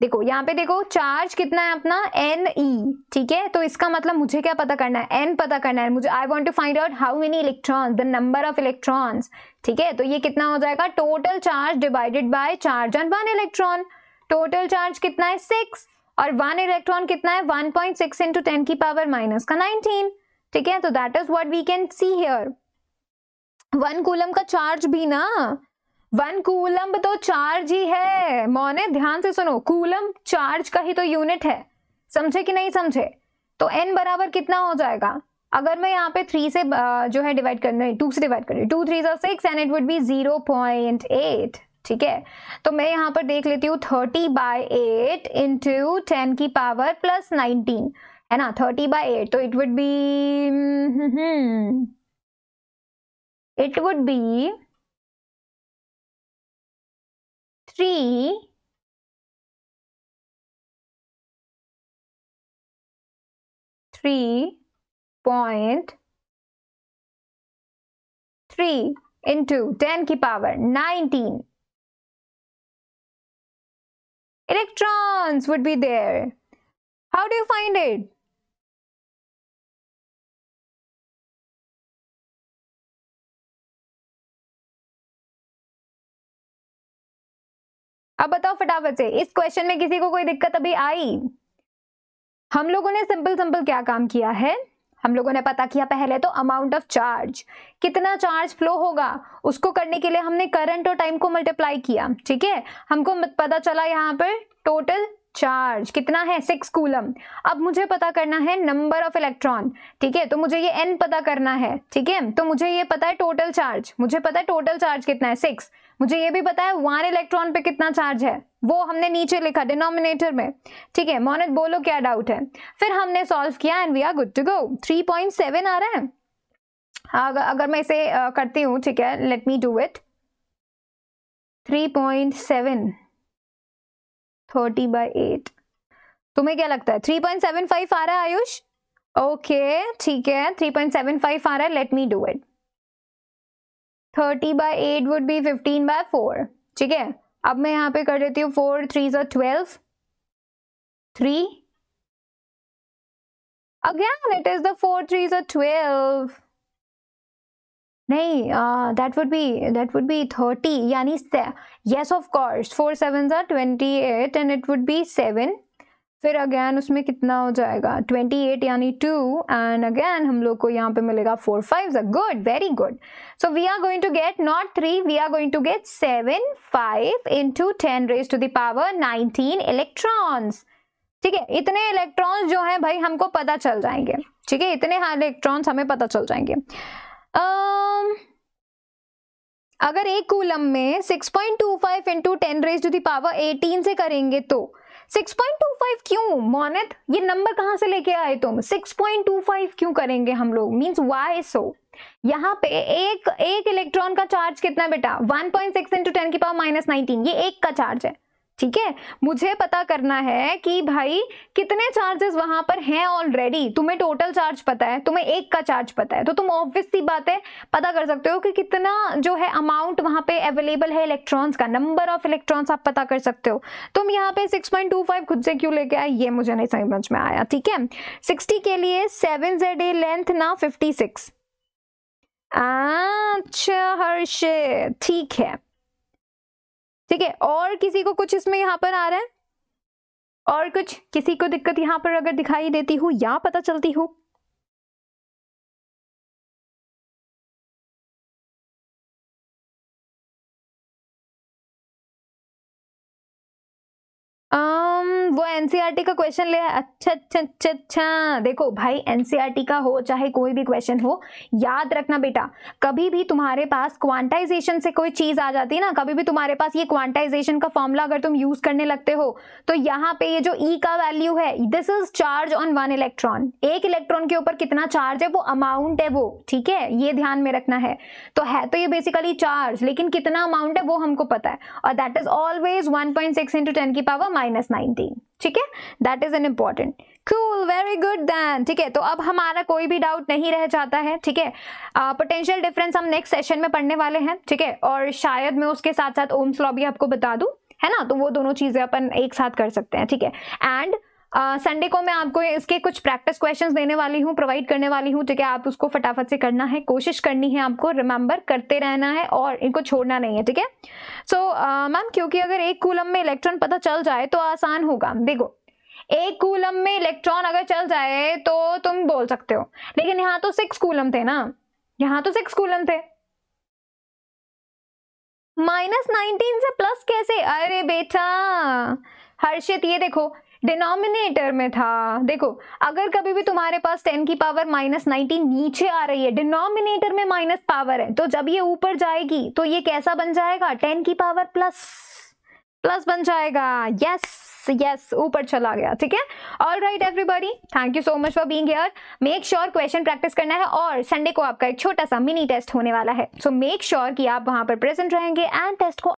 देखो यहाँ पे देखो चार्ज कितना है अपना एन ई e, ठीक है तो इसका मतलब मुझे क्या पता करना है एन पता करना है मुझे I want to find out how many electron the number of electrons ठीक है तो ये कितना हो जाएगा total charge divided by charge on one electron total charge कितना है सिक्स और वन इलेक्ट्रॉन कितना है one point six into ten की पावर माइनस का नाइनटीन ठीक है तो that is what we can see here one coulomb का चार्ज भी ना वन कूलम्ब तो चार्ज ही है मोने ध्यान से सुनो कूलम्ब चार्ज का ही तो यूनिट है समझे कि नहीं समझे तो एन बराबर कितना हो जाएगा अगर मैं यहाँ पे थ्री से जो है डिवाइड करना है टू से डिवाइड करिए टू थ्री जो six and it would be zero point eight ठीक है तो मैं यहाँ पर देख लेती हूँ thirty by eight into ten की पावर प्लस नाइनटीन है ना थर्टी बाई एट तो it would be it would be tree three point three into ten the power nineteen electrons would be there. How do you find it? अब बताओ फटाफट से इस question में किसी को कोई दिक्कत अभी आई हम लोगों ने सिंपल सिंपल क्या काम किया है हम लोगों ने पता किया पहले तो अमाउंट ऑफ चार्ज कितना चार्ज फ्लो होगा उसको करने के लिए हमने करंट और टाइम को मल्टीप्लाई किया ठीक है हमको पता चला यहाँ पर टोटल चार्ज कितना है सिक्स कूलम अब मुझे पता करना है नंबर ऑफ इलेक्ट्रॉन ठीक है तो मुझे ये एन पता करना है ठीक है तो मुझे ये पता है टोटल चार्ज मुझे पता है टोटल चार्ज कितना है सिक्स मुझे ये भी पता है वन इलेक्ट्रॉन पे कितना चार्ज है वो हमने नीचे लिखा डिनोमिनेटर में ठीक है मोनित बोलो क्या डाउट है फिर हमने सॉल्व किया and we are good to go three point seven आ रहा है अगर अगर मैं इसे करती हूँ ठीक है let me do it three point seven thirty by eight तुम्हें क्या लगता है थ्री पॉइंट सेवन फाइव आ रहा है आयुष ओके ठीक है थ्री पॉइंट सेवन फाइव आ रहा है let me do it thirty by eight would be fifteen by four ठीक है अब मैं यहाँ पे कर देती हूँ फोर थ्री जो twelve three again it is the four three जो ट्वेल्व नहीं that would be that would be thirty यानी yes of course four seven जो twenty eight and it would be seven फिर अगेन उसमें कितना हो जाएगा ट्वेंटी एट यानी टू एंड अगेन हम लोग को यहाँ पे मिलेगा four five good very good so we are going to get not three we are going to get seven five into ten raise to the power nineteen electrons ठीक है इतने electrons जो हैं भाई हमको पता चल जाएंगे ठीक है इतने हाँ इलेक्ट्रॉन्स हमें पता चल जाएंगे um, अगर एक कूलम में six point two five into ten raise to the power eighteen से करेंगे तो 6.25 क्यों मोनित ये नंबर कहाँ से लेके आए तुम 6.25 क्यों करेंगे हम लोग मीन्स वाई सो यहाँ पे एक एक इलेक्ट्रॉन का चार्ज कितना बेटा 1.6 पॉइंट सिक्स इंटू टेन की पावर माइनस नाइनटीन ये एक का चार्ज है ठीक है मुझे पता करना है कि भाई कितने चार्जेस वहां पर हैं ऑलरेडी तुम्हें टोटल चार्ज पता है तुम्हें एक का चार्ज पता है तो तुम ऑब्वियसली बात है पता कर सकते हो कि कितना जो है अमाउंट वहां पे अवेलेबल है इलेक्ट्रॉन्स का नंबर ऑफ इलेक्ट्रॉन्स आप पता कर सकते हो तुम यहाँ पे 6.25 खुद से क्यों लेके आए ये मुझे नहीं समझ में आया ठीक है सिक्सटी के लिए सेवन जेड लेंथ ना फिफ्टी अच्छा हर्ष ठीक है ठीक है और किसी को कुछ इसमें यहाँ पर आ रहा है और कुछ किसी को दिक्कत यहाँ पर अगर दिखाई देती हो या पता चलती हो वो एनसीईआरटी e का क्वेश्चन ले अच्छा अच्छा अच्छा अच्छा देखो भाई एनसीईआरटी e का हो चाहे कोई भी क्वेश्चन हो याद रखना बेटा कभी भी तुम्हारे पास क्वांटाइजेशन से कोई चीज आ जाती है ना कभी भी तुम्हारे पास ये क्वांटाइजेशन का फॉर्मुला अगर तुम यूज करने लगते हो तो यहाँ पे ये जो ई e का वैल्यू है this is charge on one electron एक इलेक्ट्रॉन के ऊपर कितना चार्ज है वो अमाउंट है वो ठीक है ये ध्यान में रखना है तो है तो ये बेसिकली चार्ज लेकिन कितना अमाउंट है वो हमको पता है और that is always one point six into ten की पावर माइनस नाइनटीन ठीक है that is an important cool very good then ठीक है तो अब हमारा कोई भी डाउट नहीं रह जाता है ठीक है पोटेंशियल डिफरेंस हम नेक्स्ट सेशन में पढ़ने वाले हैं ठीक है और शायद मैं उसके साथ साथ ओम्स लॉ भी आपको बता दूं है ना तो वो दोनों चीज़ें अपन एक साथ कर सकते हैं ठीक है एंड संडे uh, को मैं आपको इसके कुछ प्रैक्टिस क्वेश्चंस देने वाली हूँ प्रोवाइड करने वाली हूँ ठीक है आप उसको फटाफट से करना है कोशिश करनी है आपको रिमेंबर करते रहना है और इनको छोड़ना नहीं है ठीक है सो मैम क्योंकि अगर एक कूलम में इलेक्ट्रॉन पता चल जाए तो आसान होगा देखो एक कूलम में इलेक्ट्रॉन अगर चल जाए तो तुम बोल सकते हो लेकिन यहाँ तो सिक्स कूलम थे ना यहाँ तो सिक्स कूलम थे माइनस नाइनटीन से प्लस कैसे अरे बेटा हर्षित ये देखो डिनोमिनेटर में था देखो अगर कभी भी तुम्हारे पास टेन की पावर माइनस नाइनटीन नीचे आ रही है डिनोमिनेटर में माइनस पावर है तो जब ये ऊपर जाएगी तो ये कैसा बन जाएगा 10 की पावर प्लस प्लस बन जाएगा यस यस ऊपर चला गया ठीक है all right everybody thank you so much for being here make sure question practice करना है और संडे को आपका एक छोटा सा मिनी टेस्ट होने वाला है सो मेक श्योर कि आप वहां पर प्रेजेंट रहेंगे एंड टेस्ट को